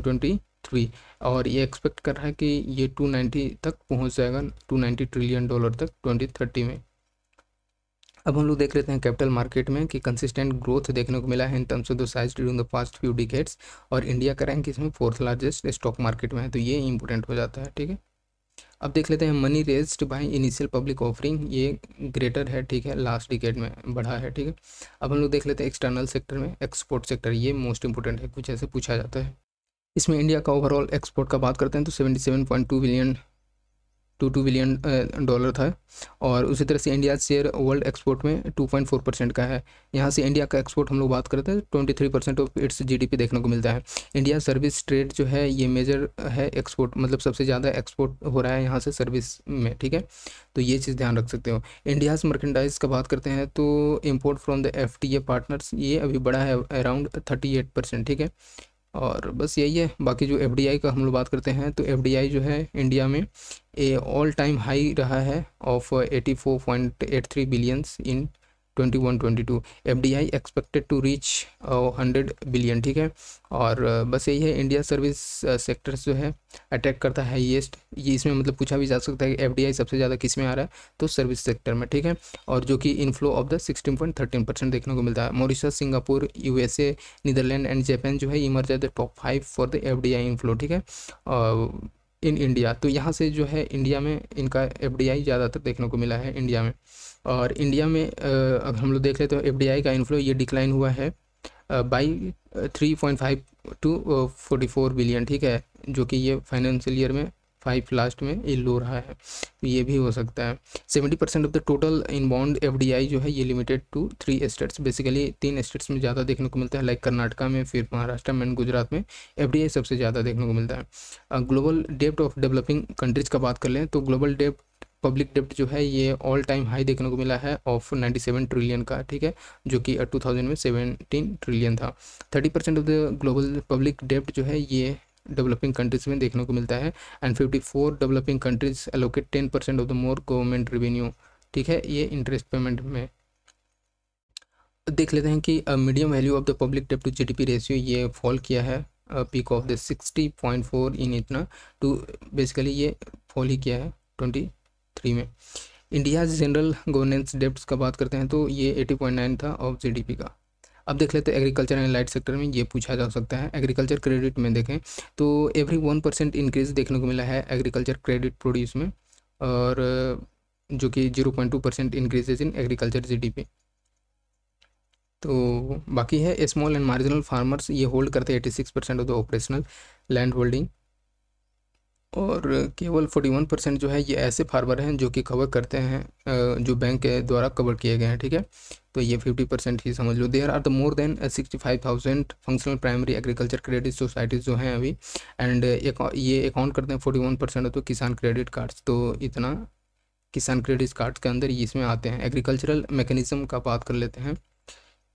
twenty three और ये एक्सपेक्ट कर रहा है कि ये टू नाइन्टी तक पहुंच जाएगा टू नाइन्टी ट्रिलियन डॉलर तक ट्वेंटी थर्टी में अब हम लोग देख लेते हैं कैपिटल मार्केट में कि कंसिस्टेंट ग्रोथ देखने को मिला है in terms of the size during the past few decades और इंडिया का रैंक इसमें फोर्थ लार्जेस्ट स्टॉक मार्केट में है तो ये इंपॉर्टेंट हो जाता है ठीक है अब देख लेते हैं money raised by initial public offering ये ग्रेटर है ठीक है लास्ट डिकेट में बढ़ा है ठीक है अब हम लोग देख लेते हैं एक्सटर्नल सेक्टर में एक्सपोर्ट सेक्टर ये मोस्ट इंपॉर्टेंट है कुछ ऐसे पूछा जाता है इसमें इंडिया का ओवरऑल एक्सपोर्ट का बात करते हैं तो seventy seven point two billion two two billion dollar था और उसी तरह से इंडिया शेयर वर्ल्ड एक्सपोर्ट में टू पॉइंट फोर परसेंट का है यहाँ से इंडिया का एक्सपोर्ट हम लोग बात करते हैं twenty three percent of its GDP देखने को मिलता है इंडिया सर्विस ट्रेड जो है ये मेजर है एक्सपोर्ट मतलब सबसे ज़्यादा एक्सपोर्ट हो रहा है यहाँ से सर्विस में ठीक है तो ये चीज़ ध्यान रख सकते हो इंडियाज मर्केंडाइज का बात करते हैं तो import from the F partners ये अभी बड़ा है अराउंड थर्टी ठीक है और बस यही है बाकी जो एफ का हम लोग बात करते हैं तो एफ जो है इंडिया में ए ऑल टाइम हाई रहा है of eighty four point eight three billions in 21-22 FDI expected to reach hundred billion ठीक है और uh, बस यही है इंडिया सर्विस सेक्टर्स जो है अटैक करता है हाइएस्ट ये इसमें मतलब पूछा भी जा सकता है कि एफडीआई सबसे ज़्यादा किस में आ रहा है तो सर्विस सेक्टर में ठीक है और जो कि इनफ्लो ऑफ द 16.13 परसेंट देखने को मिलता है Mauritius Singapore USA Netherland and Japan जो है emerge at the top five for the F inflow ठीक है इन uh, इंडिया तो यहाँ से जो है इंडिया में इनका एफ ज़्यादातर देखने को मिला है इंडिया में और इंडिया में अगर हम लोग देख लेते हैं एफ का इन्फ्लो ये डिक्लाइन हुआ है by three point five to forty four billion ठीक है जो कि ये फाइनेंशियल ईयर में फाइव लास्ट में ये लो रहा है तो ये भी हो सकता है seventy percent of the total in bond F जो है ये limited to three states basically तीन स्टेट्स में ज़्यादा देखने को मिलता है लाइक कर्नाटका में फिर महाराष्ट्र में एंड गुजरात में एफ सबसे ज़्यादा देखने को मिलता है ग्लोबल डेप्ट ऑफ डेवलपिंग कंट्रीज़ का बात कर लें तो ग्लोबल डेप्ट पब्लिक डेप्ट जो है ये ऑल टाइम हाई देखने को मिला है ऑफ 97 ट्रिलियन का ठीक है जो कि 2000 uh, में 17 ट्रिलियन था 30 percent of the global public डेप्ट जो है ये डेवलपिंग कंट्रीज में देखने को मिलता है and 54 developing countries allocate 10 percent of the more government revenue ठीक है ये इंटरेस्ट पेमेंट में देख लेते हैं कि medium value of the public debt to G ratio ये फॉल किया है peak of the sixty point four in इतना टू बेसिकली ये फॉल ही किया है ट्वेंटी थ्री में इंडिया जनरल गवर्नेंस डेप्ट का बात करते हैं तो ये एटी पॉइंट नाइन था ऑफ पी का अब देख लेते हैं एग्रीकल्चर एंड लाइट सेक्टर में ये पूछा जा सकता है एग्रीकल्चर क्रेडिट में देखें तो एवरी वन परसेंट इंक्रीज देखने को मिला है एग्रीकल्चर क्रेडिट प्रोड्यूस में और जो कि zero point two percent increases in agriculture P तो बाकी है स्मॉल एंड मार्जिनल फार्मर्स ये होल्ड करते हैं eighty six percent of the operational land holding और केवल 41 परसेंट जो है ये ऐसे फार्मर हैं जो कि कवर करते हैं जो बैंक के द्वारा कवर किए गए हैं ठीक है तो ये 50 परसेंट ही समझ लो there are the more than sixty five thousand functional primary agriculture credit societies जो हैं अभी एंड ये अकाउंट करते हैं 41 परसेंट तो किसान क्रेडिट कार्ड्स तो इतना किसान क्रेडिट कार्ड्स के अंदर इसमें आते हैं एग्रीकल्चरल मेकनिज़म का बात कर लेते हैं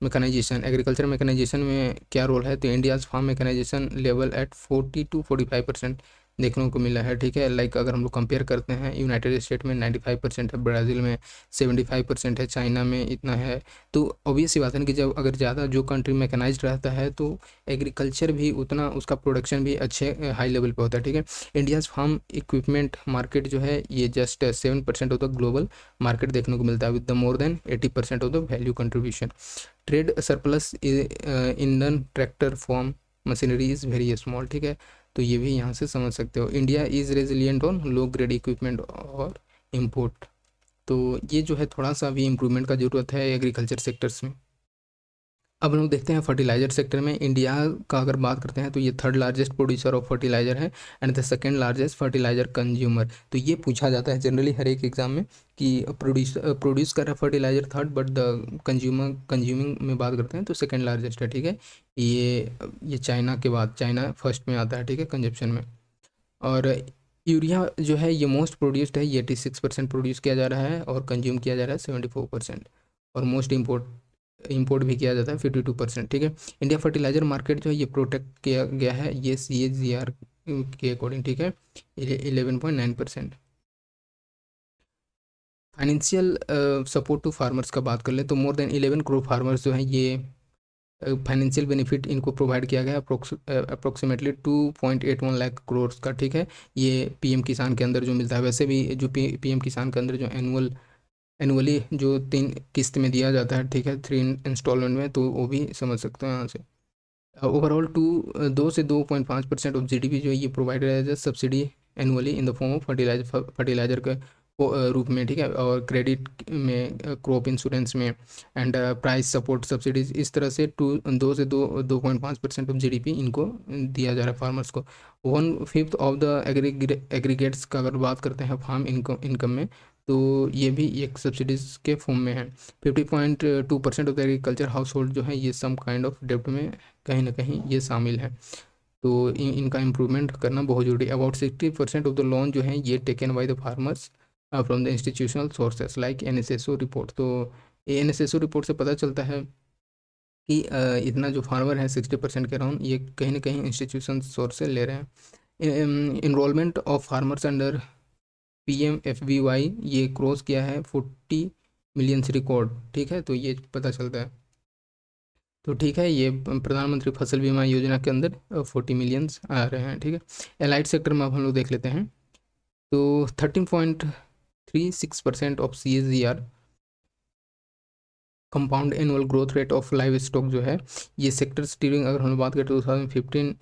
मेकनाइजेशन एग्रीकल्चर मेकनाइजेशन में क्या रोल है तो India's farm mechanisation level at forty to forty five percent देखने को मिला है ठीक है लाइक अगर हम लोग कंपेयर करते हैं यूनाइटेड स्टेट में 95 परसेंट है ब्राज़ील में 75 परसेंट है चाइना में इतना है तो ऑब्वियस ही बात है कि जब अगर ज़्यादा जो कंट्री मैकेनाइज रहता है तो एग्रीकल्चर भी उतना उसका प्रोडक्शन भी अच्छे हाई लेवल पर होता है ठीक है इंडियाज़ फार्म इक्विपमेंट मार्केट जो है ये just seven percent of the global market देखने को मिलता है with the more than eighty percent of the value contribution trade surplus Indian tractor farm machinery is very small ठीक है तो ये भी यहाँ से समझ सकते हो India is resilient on low grade equipment और इम्पोर्ट तो ये जो है थोड़ा सा अभी इम्प्रूवमेंट का ज़रूरत है एग्रीकल्चर सेक्टर्स में अब लोग देखते हैं फर्टिलाइजर सेक्टर में इंडिया का अगर बात करते हैं तो ये third largest producer of fertiliser है and the second largest fertiliser consumer तो ये पूछा जाता है जनरली हर एक एग्जाम में कि प्रोड्यूस प्रोड्यूस कर रहा है fertiliser third but the consumer consuming में बात करते हैं तो सेकेंड लार्जेस्ट है ठीक है ये ये चाइना के बाद चाइना फर्स्ट में आता है ठीक है कंजप्शन में और यूरिया जो है ये मोस्ट प्रोड्यूस्ड है ये एटी सिक्स परसेंट प्रोड्यूस किया जा रहा है और कंज्यूम किया जा रहा है सेवेंटी फोर परसेंट और मोस्ट इम्पोर्ट इम्पोर्ट भी किया जाता है फिफ्टी टू परसेंट ठीक है इंडिया फर्टिलाइजर मार्केट जो है ये प्रोटेक्ट किया गया है ये सी एच जी आर के अकॉर्डिंग ठीक है eleven point nine percent financial support to farmers का बात कर लें तो more than eleven crore farmers जो है ये फाइनेंशियल uh, बेनिफिट इनको प्रोवाइड किया गया है approximately two point eight one lakh crore का ठीक है ये पीएम किसान के अंदर जो मिलता है वैसे भी जो पीएम किसान के अंदर जो एनुअल एनुअली जो तीन किस्त में दिया जाता है ठीक है थ्री इंस्टॉलमेंट में तो वो भी समझ सकते हैं यहाँ से ओवरऑल uh, टू uh, दो से दो पॉइंट पाँच परसेंट ऑफ पी जो है ये प्रोवाइड रहता है subsidy annually in the form of fertiliser fertiliser के uh, रूप में ठीक है और क्रेडिट में क्रॉप इंश्योरेंस में एंड प्राइस सपोर्ट सब्सिडीज इस तरह से टू दो से दो दो पॉइंट पाँच परसेंट ऑफ जीडीपी इनको दिया जा रहा है फार्मर्स को one fifth of the aggregates का अगर बात करते हैं फार्म इनकम इनकम में तो ये भी एक सब्सिडीज़ के फॉर्म में है fifty point two percent of the agriculture household जो है ये सम काइंड ऑफ डेप्ट में कहीं ना कहीं ये शामिल है तो इन, इनका इम्प्रूवमेंट करना बहुत जरूरी है about sixty percent of the loan जो है ये taken by the farmers from the institutional sources like N report तो एन रिपोर्ट से पता चलता है कि uh, इतना जो फार्मर है सिक्सटी परसेंट के अराउंड ये कहीं ना कहीं इंस्टीट्यूशन सोर्स से ले रहे हैं enrolment of farmers under P M F B Y ये क्रॉस किया है फोर्टी मिलियंस रिकॉर्ड ठीक है तो ये पता चलता है तो ठीक है ये प्रधानमंत्री फसल बीमा योजना के अंदर फोर्टी मिलियंस आ रहे हैं ठीक है एलाइट सेक्टर में अब हम लोग देख लेते हैं तो thirteen point three six percent of C S G R compound annual growth rate of livestock जो है ये सेक्टर स्टीरिंग अगर हम बात करें तो टू थाउजेंड फिफ्टीन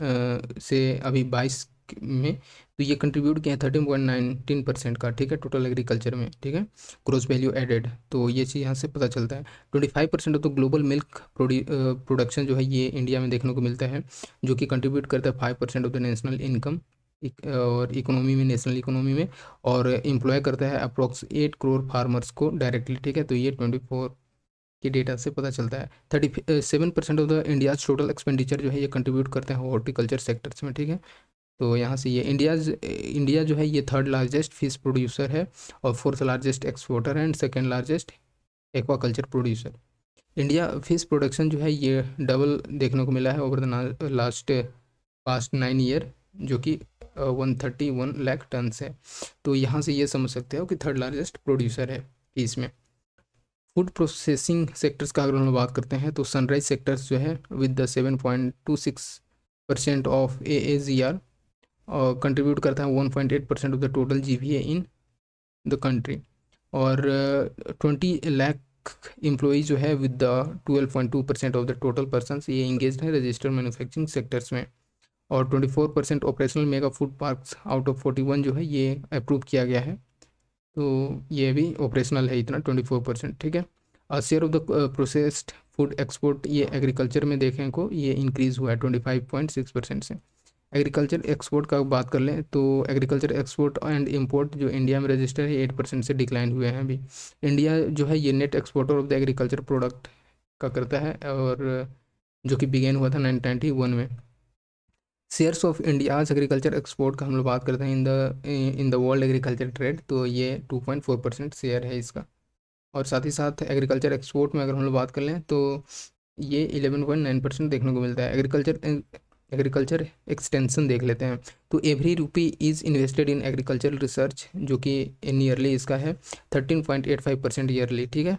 से अभी बाईस में तो ये कंट्रीब्यूट किया है थर्टीन पॉइंट नाइनटीन परसेंट का ठीक है टोटल एग्रीकल्चर में ठीक है क्रॉस वैल्यू एडेड तो ये चीज़ यहाँ से पता चलता है twenty five percent of the global milk production जो है ये इंडिया में देखने को मिलता है जो कि कंट्रीब्यूट करता है five percent of the national income और इकोनॉमी में नेशनल इकोनॉमी में और इम्प्लॉय करता है अप्रोक्स एट करोड़ फार्मर्स को डायरेक्टली ठीक है तो ये ट्वेंटी फोर के डेटा से पता चलता है thirty seven percent of the India's total expenditure जो है ये कंट्रीब्यूट करते हैं हॉर्टिकल्चर सेक्टर्स में ठीक है तो यहाँ से ये इंडिया इंडिया जो है ये थर्ड लार्जेस्ट फिश प्रोड्यूसर है और फोर्थ लार्जेस्ट एक्सपोर्टर है and second largest aquaculture producer India fish production जो है ये डबल देखने को मिला है over the last past nine year जो कि one thirty one lakh tonnes है तो यहाँ से ये समझ सकते हो कि थर्ड लार्जेस्ट प्रोड्यूसर है फीस में फूड प्रोसेसिंग सेक्टर्स का अगर हम बात करते हैं तो सनराइज सेक्टर्स जो है with the seven point two six percent of A A G R और कंट्रीब्यूट करता है one point eight percent of the total G in the country और ट्वेंटी लैख एम्प्लॉयज़ जो है with the twelve point two percent of the total person ये engage हैं registered manufacturing sectors में और twenty four percent operational mega food park out of forty one जो है ये अप्रूव किया गया है तो ये भी ऑपरेशनल है इतना ट्वेंटी फोर परसेंट ठीक है और share of the processed food export ये एग्रीकल्चर में देखें को ये इंक्रीज़ हुआ है twenty five point six percent से एग्रीकल्चर एक्सपोर्ट का बात कर लें तो एग्रीकल्चर एक्सपोर्ट एंड इंपोर्ट जो इंडिया में रजिस्टर है एट परसेंट से डिक्लाइन हुए हैं अभी इंडिया जो है ये net exporter of the agriculture product का करता है और जो कि बिगेन हुआ था नाइनटीन नाइन्टी वन में shares of India agriculture export का हम लोग बात करते हैं in the in the world agriculture trade तो ये two point four percent share है इसका और साथ ही साथ एग्रीकल्चर एक्सपोर्ट में अगर हम लोग बात कर लें तो ये इलेवन पॉइंट नाइन परसेंट देखने को मिलता है एग्रीकल्चर एग्रीकल्चर एक्सटेंशन देख लेते हैं तो every rupee is invested in agriculture research जो कि ईयरली इसका है thirteen point eight five percent yearly ठीक है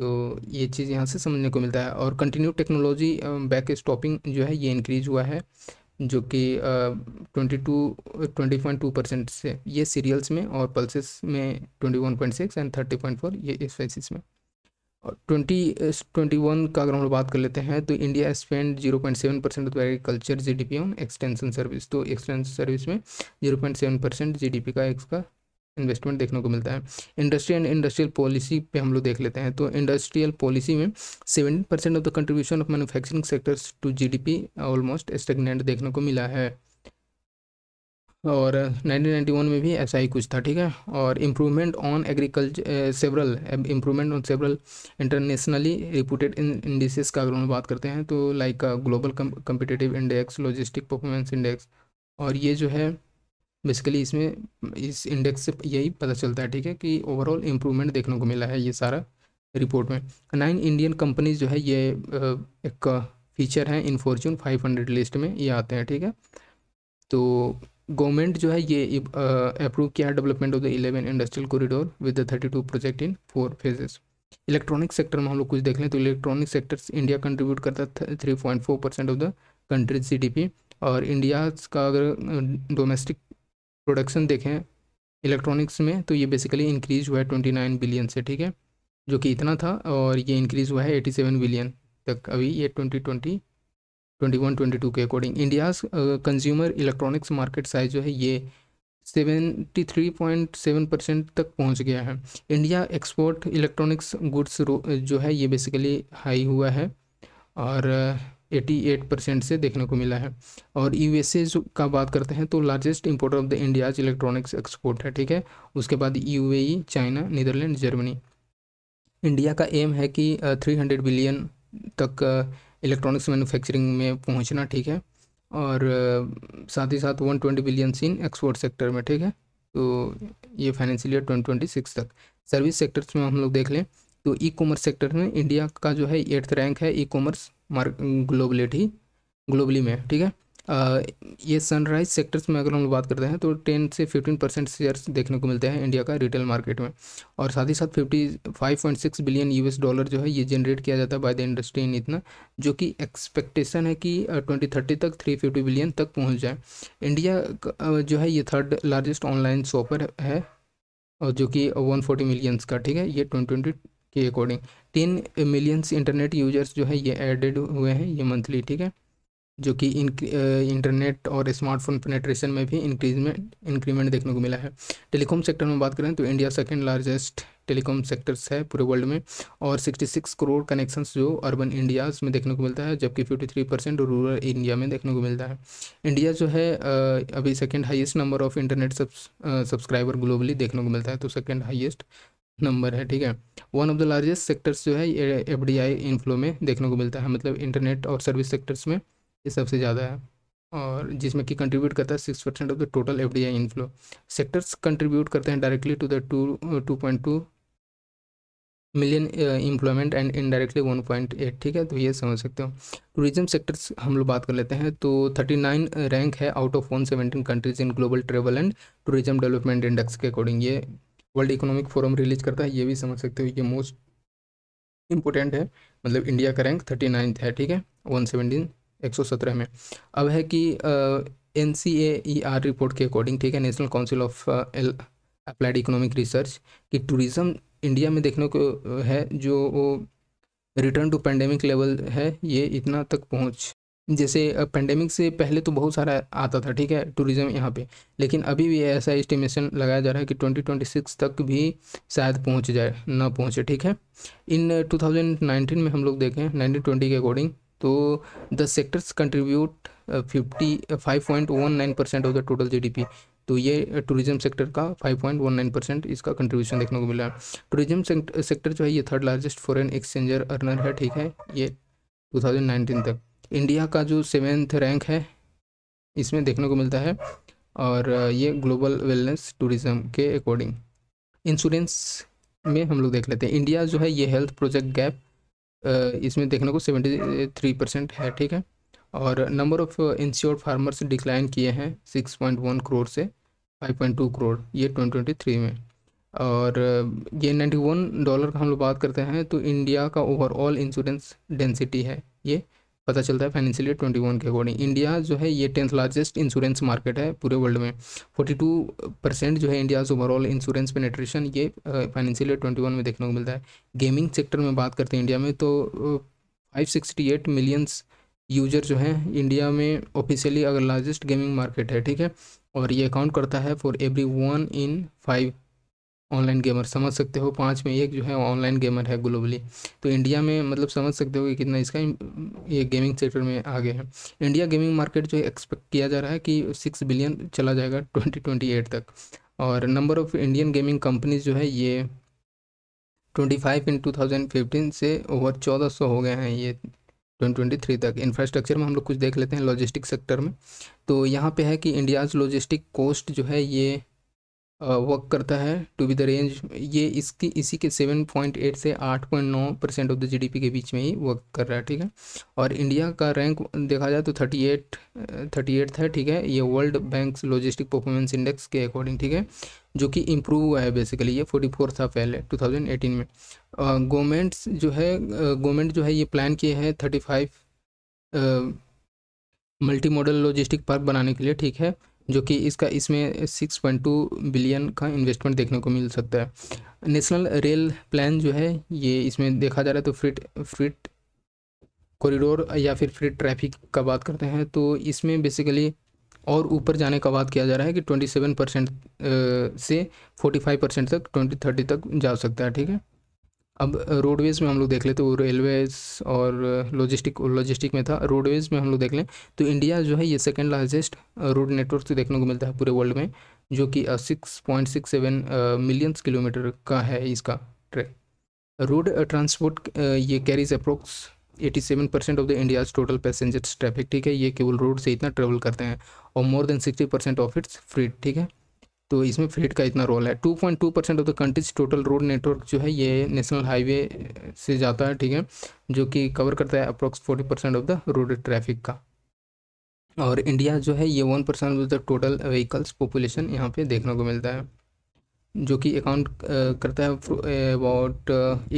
तो ये चीज़ यहाँ से समझने को मिलता है और कंटिन्यू टेक्नोलॉजी बैक स्टॉपिंग जो है ये इंक्रीज हुआ है जो कि twenty two twenty point two percent से ये सीरियल्स में और पल्सेस में twenty one point six and thirty point four ये स्पाइसिस में और ट्वेंटी ट्वेंटी वन का अगर हम लोग बात कर लेते हैं तो India spend zero point seven percent of agriculture G D P on extension service तो एक्सटेंशन सर्विस तो में zero point seven percent G D P का इसका इन्वेस्टमेंट देखने को मिलता है इंडस्ट्री एंड इंडस्ट्रियल पॉलिसी पे हम लोग देख लेते हैं तो इंडस्ट्रियल पॉलिसी में seven percent of the contribution of manufacturing sectors to G D P almost stagnant देखने को मिला है और 1991 में भी ऐसा ही कुछ था ठीक है और improvement on agriculture several improvement on several internationally reported indices का अगर हम बात करते हैं तो like global competitive index logistic performance index और ये जो है बेसिकली इसमें इस इंडेक्स से यही पता चलता है ठीक है कि ओवरऑल इम्प्रूवमेंट देखने को मिला है ये सारा रिपोर्ट में नाइन इंडियन कंपनीज जो है ये uh, एक फीचर है in Fortune five hundred list में ये आते हैं ठीक है तो गवर्नमेंट जो है ये अप्रूव किया है development of the eleven industrial corridor with the thirty two project in four phases electronic sector में हम लोग कुछ देख लें तो इलेक्ट्रॉनिक सेक्टर्स इंडिया कंट्रीब्यूट करता है three point four percent of the countries P और इंडिया का अगर डोमेस्टिक प्रोडक्शन देखें इलेक्ट्रॉनिक्स में तो ये बेसिकली इंक्रीज हुआ है ट्वेंटी नाइन बिलियन से ठीक है जो कि इतना था और ये इंक्रीज हुआ है एटी सेवन बिलियन तक अभी ये ट्वेंटी ट्वेंटी 21 22 के according India's consumer electronics market size जो है ये 73.7 परसेंट तक पहुंच गया है इंडिया एक्सपोर्ट इलेक्ट्रॉनिक्स गुड्स जो है ये बेसिकली हाई हुआ है और 88 परसेंट से देखने को मिला है और यूएसए का बात करते हैं तो largest importer of the India's electronics export है ठीक है उसके बाद U China Netherland Germany India का एम है कि थ्री बिलियन तक इलेक्ट्रॉनिक्स मैन्युफैक्चरिंग में पहुंचना ठीक है और साथ ही साथ वन ट्वेंटी बिलियन सीन एक्सपोर्ट सेक्टर में ठीक है तो ये financial year twenty twenty six तक सर्विस सेक्टर्स में हम लोग देख लें तो ई कॉमर्स सेक्टर में इंडिया का जो है एट्थ रैंक है e commerce mark globality globally में ठीक है ये सनराइज सेक्टर्स में अगर हम लोग बात करते हैं तो टेन से फिफ्टीन परसेंट शेयर्स देखने को मिलते हैं इंडिया का रिटेल मार्केट में और साथ ही साथ fifty five point six billion US dollar जो है ये जनरेट किया जाता है बाय द इंडस्ट्री इन इतना जो कि एक्सपेक्टेशन है कि ट्वेंटी थर्टी तक थ्री फिफ्टी बिलियन तक पहुँच जाए इंडिया जो है ये थर्ड लार्जेस्ट ऑनलाइन शॉपर है और जो कि वन फोर्टी मिलियंस का ठीक है ये ट्वेंटी के according ten millions internet users जो है ये एडेड हुए हैं ये मंथली ठीक है जो कि इंटरनेट और स्मार्टफोन पेनेट्रेशन में भी इंक्रीजमेंट इंक्रीमेंट देखने को मिला है टेलीकॉम सेक्टर में बात करें तो India second largest telecom sectors है पूरे वर्ल्ड में और 66 करोड़ कनेक्शंस जो अर्बन इंडियाज में देखने को मिलता है जबकि 53 परसेंट रूरल इंडिया में देखने को मिलता है इंडिया जो है अभी second highest number of internet subscriber globally देखने को मिलता है तो सेकेंड हाईएस्ट नंबर है ठीक है one of the largest sectors जो है एफ डी आई इनफ्लो में देखने को मिलता है मतलब इंटरनेट और सर्विस सेक्टर्स में ये सबसे ज़्यादा है और जिसमें कि कंट्रीब्यूट करता है six percent of the total F D I inflow sectors contribute करते हैं directly to the to two point two million employment and indirectly one point eight ठीक है तो ये समझ सकते हो टूरिज्म सेक्टर्स हम लोग बात कर लेते हैं तो थर्टी नाइन रैंक है out of one seventeen countries in global travel and tourism development index के अकॉर्डिंग ये वर्ल्ड इकोनॉमिक फोरम रिलीज करता है ये भी समझ सकते हो ये मोस्ट इंपॉर्टेंट है मतलब इंडिया का रैंक थर्टी नाइन्थ है ठीक है वन सेवेंटीन 117 में अब है कि N C A R report के अकॉर्डिंग ठीक है National Council of Applied Economic Research कि टूरिज़्म इंडिया में देखने को है जो वो रिटर्न टू पेंडेमिक लेवल है ये इतना तक पहुंच जैसे पेंडेमिक से पहले तो बहुत सारा आता था ठीक है टूरिज़्म यहाँ पे लेकिन अभी भी ऐसा एस्टिमेशन लगाया जा रहा है कि 2026 तक भी शायद पहुँच जाए ना पहुँचे ठीक है इन 2019 में हम लोग देखें 1920 के अकॉर्डिंग तो the sectors contribute fifty five point one nine percent of the total GDP तो ये टूरिज्म uh, सेक्टर का 5.19 परसेंट इसका कंट्रीब्यूशन देखने को मिला टूरिज्म सेक्टर uh, जो है ये third largest foreign exchanger earner है ठीक है ये 2019 तक इंडिया का जो सेवेंथ रैंक है इसमें देखने को मिलता है और uh, ये ग्लोबल वेलनेस टूरिज्म के अकॉर्डिंग इंश्योरेंस में हम लोग देख लेते हैं इंडिया जो है ये हेल्थ प्रोजेक्ट गैप इसमें देखने को सेवेंटी थ्री परसेंट है ठीक है और number of insured farmers decline किए हैं सिक्स पॉइंट वन करोड़ से फाइव पॉइंट टू करोड़ ये ट्वेंटी ट्वेंटी थ्री में और ये नाइन्टी वन डॉलर का हम लोग बात करते हैं तो इंडिया का ओवरऑल इंश्योरेंस डेंसिटी है ये पता चलता है फाइनेंशियल ईयर ट्वेंटी वन के अकॉर्डिंग इंडिया जो है ये टेंथ लार्जेस्ट इंश्योरेंस मार्केट है पूरे वर्ल्ड में फोर्टी टू परसेंट जो है इंडिया ओवरऑल इंश्योरेंस पेनेट्रेशन ये फाइनेंशियल ईयर ट्वेंटी वन में देखने को मिलता है गेमिंग सेक्टर में बात करते हैं इंडिया में तो five sixty eight millions user जो है इंडिया में ऑफिशियली अगर लार्जेस्ट गेमिंग मार्केट है ठीक है और ये अकाउंट करता है for every one in five online gamer समझ सकते हो पाँच में एक जो है ऑनलाइन गेमर है ग्लोबली तो इंडिया में मतलब समझ सकते हो कि कितना इसका ये गेमिंग सेक्टर में आगे है इंडिया गेमिंग मार्केट जो एक्सपेक्ट किया जा रहा है कि सिक्स बिलियन चला जाएगा ट्वेंटी ट्वेंटी एट तक और number of Indian gaming companies जो है ये twenty five in two thousand fifteen से ओवर चौदह सौ हो गए हैं ये ट्वेंटी ट्वेंटी थ्री तक इंफ्रास्ट्रक्चर में हम लोग कुछ देख लेते हैं लॉजिस्टिक सेक्टर में तो यहाँ पे है कि इंडियाज़ लॉजिस्टिक कोस्ट जो है ये वर्क करता है टू बी द रेंज ये इसकी इसी के 7.8 से 8.9 परसेंट ऑफ द जीडीपी के बीच में ही वर्क कर रहा है ठीक है और इंडिया का रैंक देखा जाए तो 38 38 है ठीक है ये world bank logistic performance index के अकॉर्डिंग ठीक है जो कि इम्प्रूव हुआ है बेसिकली ये फोर्टी फोर था पहले 2018 में गवर्नमेंट्स जो है गवर्नमेंट जो है ये प्लान किए हैं thirty five multi model logistic park बनाने के लिए ठीक है जो कि इसका इसमें 6.2 बिलियन का इन्वेस्टमेंट देखने को मिल सकता है नेशनल रेल प्लान जो है ये इसमें देखा जा रहा है तो फ्रिट फ्रिट कॉरिडोर या फिर फ्रिट ट्रैफिक का बात करते हैं तो इसमें बेसिकली और ऊपर जाने का बात किया जा रहा है कि 27 परसेंट से 45 परसेंट तक 2030 तक जा सकता है ठीक है अब रोडवेज़ में हम लोग देख लेते तो रेलवेज़ और लॉजिस्टिक लॉजिस्टिक में था रोडवेज़ में हम लोग देख लें तो इंडिया तो जो है ये सेकेंड लार्जेस्ट रोड नेटवर्क देखने को मिलता है पूरे वर्ल्ड में जो कि six point six seven millions kilometre का है इसका ट्रैक रोड ट्रांसपोर्ट ये carries approx eighty seven percent of the India's total passengers traffic ठीक है ये केवल रोड से इतना ट्रेवल करते हैं और more than sixty percent of its free ठीक है तो इसमें फ्रेट का इतना रोल है 2.2 percent of the country's total road network जो है ये नेशनल हाईवे से जाता है ठीक है जो कि कवर करता है approx 40 percent of the road traffic का और इंडिया जो है ये one percent of the total vehicles population यहाँ पे देखने को मिलता है जो कि अकाउंट करता है about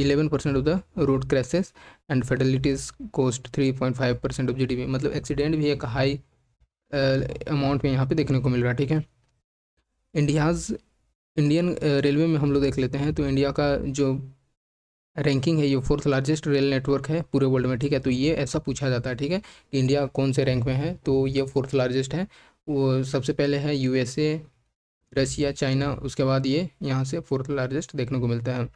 eleven percent of the road crashes and fatalities cost three point five percent of G मतलब एक्सीडेंट भी एक हाई अमाउंट में यहाँ पे देखने को मिल रहा है ठीक है इंडियाज़ इंडियन रेलवे में हम लोग देख लेते हैं तो इंडिया का जो रैंकिंग है ये फोर्थ लार्जेस्ट रेल नेटवर्क है पूरे वर्ल्ड में ठीक है तो ये ऐसा पूछा जाता है ठीक है कि इंडिया कौन से रैंक में है तो ये फोर्थ लार्जेस्ट है वो सबसे पहले है यूएसए रशिया चाइना उसके बाद ये यहाँ से फोर्थ लार्जेस्ट देखने को मिलता है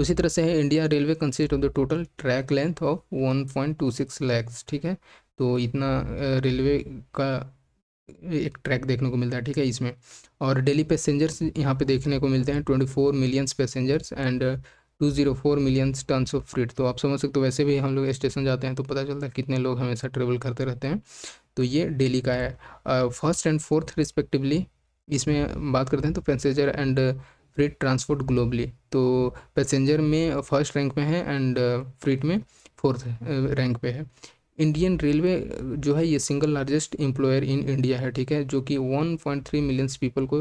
उसी तरह से है India railway consist of the total track length of one point two six lakhs ठीक है तो इतना रेलवे uh, का एक ट्रैक देखने को मिलता है ठीक है इसमें और डेली पैसेंजर्स यहाँ पे देखने को मिलते हैं twenty four millions passengers and two zero four millions tons of freight तो आप समझ सकते हो वैसे भी हम लोग स्टेशन जाते हैं तो पता चलता है कितने लोग हमेशा ट्रेवल करते रहते हैं तो ये डेली का है फर्स्ट एंड फोर्थ रिस्पेक्टिवली इसमें बात करते हैं तो passenger and freight transport globally तो पैसेंजर में फर्स्ट रैंक में है एंड फ्रीट uh, में फोर्थ रैंक uh, पे है इंडियन रेलवे uh, जो है ये single largest employer in India है ठीक है जो कि 1.3 मिलियंस पीपल को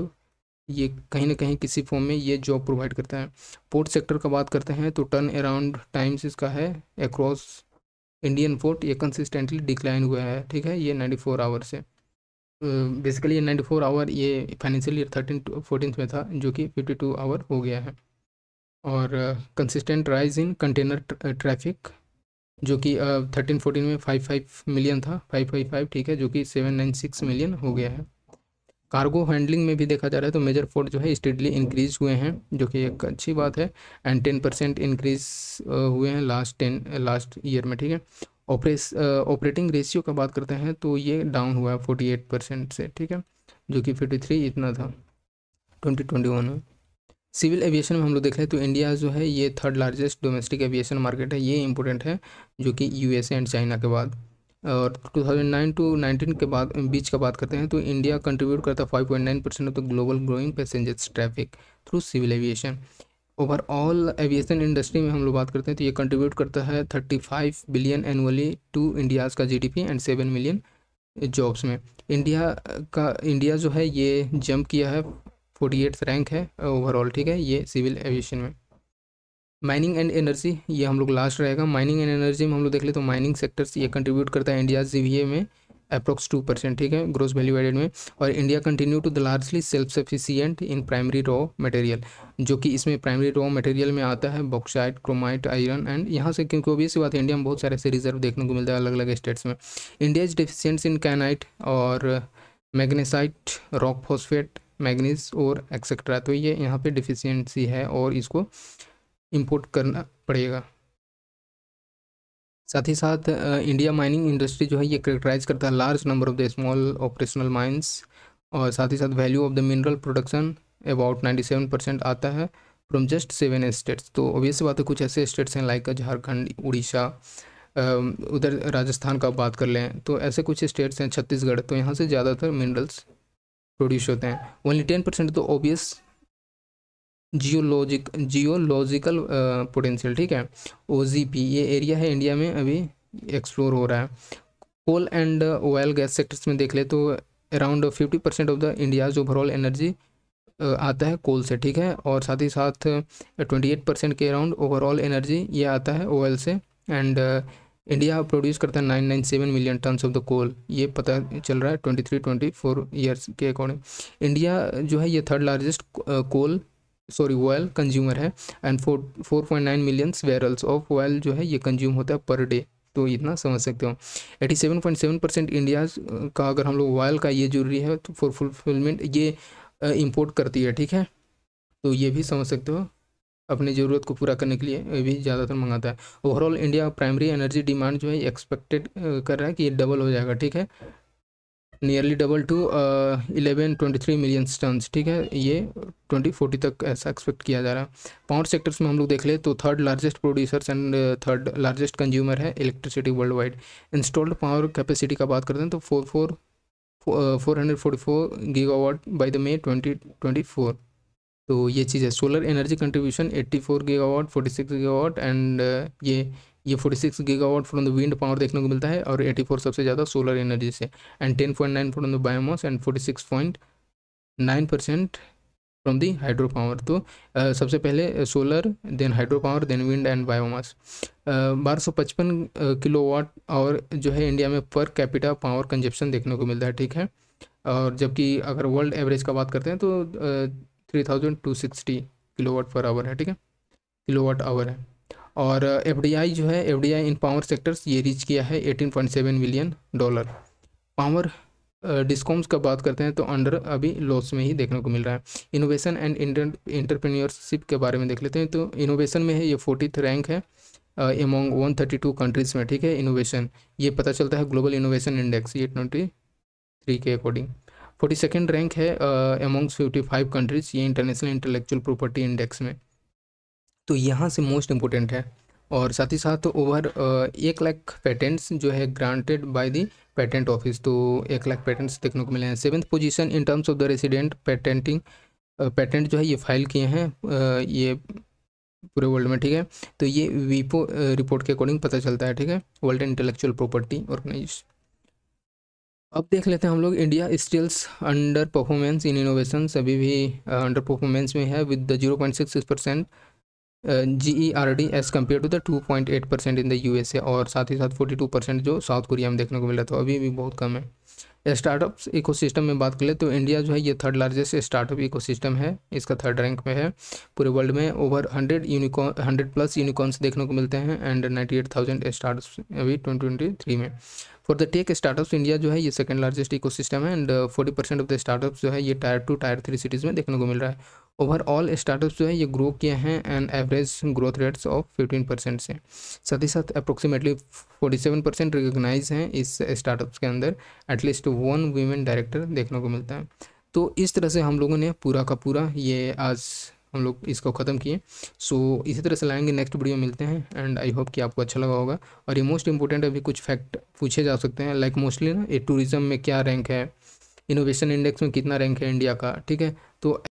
ये कहीं ना कहीं किसी फॉर्म में ये जॉब प्रोवाइड करता है पोर्ट सेक्टर का बात करते हैं तो टर्न अराउंड टाइम्स इसका है अक्रॉस इंडियन पोर्ट ये कंसिस्टेंटली डिक्लाइन हुआ है ठीक है ये नाइन्टी फोर आवर से बेसिकली ये नाइन्टी फोर आवर ये financial year thirteen to fourteen में था जो कि फिफ्टी टू आवर हो गया है और consistent rise in container traffic जो कि थर्टीन फोर्टीन में फाइव फाइव मिलियन था फाइव फाइव फाइव ठीक है जो कि सेवन नाइन सिक्स मिलियन हो गया है कार्गो हैंडलिंग में भी देखा जा रहा है तो मेजर फोर्ड जो है स्टेडली इंक्रीज हुए हैं जो कि एक अच्छी बात है एंड टेन परसेंट इंक्रीज हुए हैं लास्ट टेन लास्ट ईयर में ठीक है ऑपरेस ऑपरेटिंग रेशियो का बात करते हैं तो ये डाउन हुआ है फोर्टी एट परसेंट से ठीक है जो कि फिफ्टी थ्री इतना था ट्वेंटी ट्वेंटी वन में सिविल एविएशन में हम लोग देख रहे हैं तो इंडिया जो है ये third largest domestic aviation market है ये इंपॉर्टेंट है जो कि यूएसए एंड चाइना के बाद और 2009 टू 19 के बाद बीच का बात करते हैं तो इंडिया कंट्रीब्यूट करता है 5.9 percent of the global growing passengers traffic through civil aviation overall aviation industry में हम लोग बात करते हैं तो ये कंट्रीब्यूट करता है five billion annually to India's का G and seven million jobs में इंडिया का इंडिया जो है ये जंप किया है फोर्टी एट्स रैंक है ओवरऑल ठीक है ये सिविल एविएशन में माइनिंग एंड एनर्जी ये हम लोग लास्ट रहेगा माइनिंग एंड एनर्जी में हम लोग देख ले तो माइनिंग सेक्टर्स ये कंट्रीब्यूट करता है इंडिया जी में अप्रोक्स टू परसेंट ठीक है ग्रोस वैल्यू एडेड में और India continue to the largely self sufficient in primary raw material जो कि इसमें प्राइमरी रॉ मटेरियल में आता है बॉक्साइट क्रोमाइट आयरन एंड यहाँ से क्योंकि ओबियस बात है इंडिया में बहुत सारे ऐसे रिजर्व देखने को मिलता है अलग अलग स्टेट्स में इंडिया इज डिफिशियंस इन कैनाइट और मैग्नेसाइट रॉक फॉस्फेट मैगनीज और एक्सेट्रा तो ये यहाँ पे डिफिशियंसी है और इसको इंपोर्ट करना पड़ेगा साथ ही साथ इंडिया माइनिंग इंडस्ट्री जो है ये करेक्टराइज करता है large number of the small operational mines और साथ ही साथ value of the mineral production about ninety seven percent आता है फ्रॉम जस्ट सेवन स्टेट्स तो ऑब्वियस बात है कुछ ऐसे स्टेट्स हैं लाइक झारखंड उड़ीसा उधर राजस्थान का बात कर लें तो ऐसे कुछ स्टेट्स हैं छत्तीसगढ़ तो यहाँ से ज़्यादातर मिनरल्स प्रोड्यूस होते हैं ओनली टेन परसेंट तो ओबियस जियोलॉजिक जियोलॉजिकल पोटेंशियल ठीक है ओ ये एरिया है इंडिया में अभी एक्सप्लोर हो रहा है coal and oil gas sectors में देख ले तो around fifty percent of the India's overall energy आता है कोल से ठीक है और साथ ही साथ ट्वेंटी एट परसेंट के अराउंड ओवरऑल एनर्जी ये आता है ऑयल से एंड इंडिया प्रोड्यूस करता है nine nine seven million ton of the coal ये पता चल रहा है twenty three twenty four years के अकॉर्डिंग इंडिया जो है ये third largest coal sorry oil consumer है and four four point nine millions barrels of oil जो है ये कंज्यूम होता है पर डे तो इतना समझ सकते हो eighty seven point seven percent India का अगर हम लोग ऑयल का ये जरूरी है तो फॉर फुलफिलमेंट ये इम्पोर्ट uh, करती है ठीक है तो ये भी समझ सकते हो अपनी ज़रूरत को पूरा करने के लिए भी ज़्यादातर मंगाता है overall India primary energy demand जो है एक्सपेक्टेड कर रहा है कि ये डबल हो जाएगा ठीक है nearly double to eleven twenty three million tons ठीक है ये ट्वेंटी फोर्टी तक ऐसा एक्सपेक्ट किया जा रहा है पावर सेक्टर्स में हम लोग देख ले तो third largest producers and third largest consumer है electricity world wide installed power capacity का बात करते हैं तो four four four hundred forty four gigawatt by the May twenty twenty four तो ये चीज़ है solar energy contribution 84 gigawatt giga gigawatt and ये ये 46 gigawatt from the wind power देखने को मिलता है और 84 सबसे ज़्यादा सोलर एनर्जी से and 10.9 from the biomass and 46.9 percent from the hydro power तो आ, uh, सबसे पहले solar then hydro power then wind and biomass बारह सौ पचपन किलो वॉट और जो है इंडिया में पर कैपिटा पावर कंजप्शन देखने को मिलता है ठीक है और जबकि अगर वर्ल्ड एवरेज का बात करते हैं तो ah, uh, three thousand two sixty kilowatt per hour है ठीक है किलो वाट आवर है और एफ जो है एफ इन पावर सेक्टर्स ये रीच किया है eighteen point seven million dollar power discoms का बात करते हैं तो अंडर अभी लॉस में ही देखने को मिल रहा है इनोवेशन एंड इंटरप्रेन्योरशिप के बारे में देख लेते हैं तो इनोवेशन में है ये फोर्टीथ रैंक है among one thirty two countries में ठीक है इनोवेशन ये पता चलता है ग्लोबल इनोवेशन इंडेक्स ये ट्वेंटी थ्री के अकॉर्डिंग फोर्टी सेकेंड रैंक है अमोंग्स फिफ्टी फाइव कंट्रीज़ ये इंटरनेशनल इंटेलेक्चुअल प्रॉपर्टी इंडेक्स में तो यहाँ से मोस्ट इम्पोर्टेंट है और साथ ही साथ ओवर uh, एक लाख पेटेंट्स जो है granted by the patent office तो एक लाख पेटेंट्स देखने को मिले हैं seventh position in terms of the resident patenting patent जो है ये फाइल किए हैं uh, ये पूरे वर्ल्ड में ठीक है तो ये वीपो रिपोर्ट uh, के अकॉर्डिंग पता चलता है ठीक है वर्ल्ड इंटेलेक्चुअल प्रॉपर्टी ऑर्गेनाइज अब देख लेते हैं हम लोग India stills under performance in innovation अभी भी अंडर uh, परफॉर्मेंस में है with the zero point six percent G E R D as compared to the two point eight percent in the U S A और साथ ही साथ forty two percent जो South Korea में देखने को मिला था अभी भी बहुत कम है स्टार्टअप्स इकोसिस्टम में बात कर ले तो इंडिया जो है ये थर्ड लार्जेस्ट स्टार्टअप इकोसिस्टम है इसका थर्ड रैंक में है पूरे वर्ल्ड में over hundred unicorn hundred plus unicorns देखने को मिलते हैं and ninety eight thousand startup अभी ट्वेंटी ट्वेंटी थ्री में for the tech startup India जो है ये सेकंड लार्जेस्ट इकोसिस्टम है and forty percent of the startup जो है ये tier two tier three cities में देखने को मिल रहा है ओवरऑल स्टार्टअप्स जो है ये ग्रो किए हैं and average growth rates of fifteen percent से साथ ही साथ approximately forty seven percent recognise हैं इस स्टार्टअप्स के अंदर एटलीस्ट वन वीमेन डायरेक्टर देखने को मिलता है तो इस तरह से हम लोगों ने पूरा का पूरा ये आज हम लोग इसको ख़त्म किए सो so, इसी तरह से लाएंगे नेक्स्ट वीडियो मिलते हैं एंड आई होप कि आपको अच्छा लगा होगा और ये मोस्ट इंपॉर्टेंट अभी कुछ फैक्ट पूछे जा सकते हैं लाइक मोस्टली ना ये टूरिज़्म में क्या रैंक है इनोवेशन इंडेक्स में कितना रैंक है इंडिया का ठीक है तो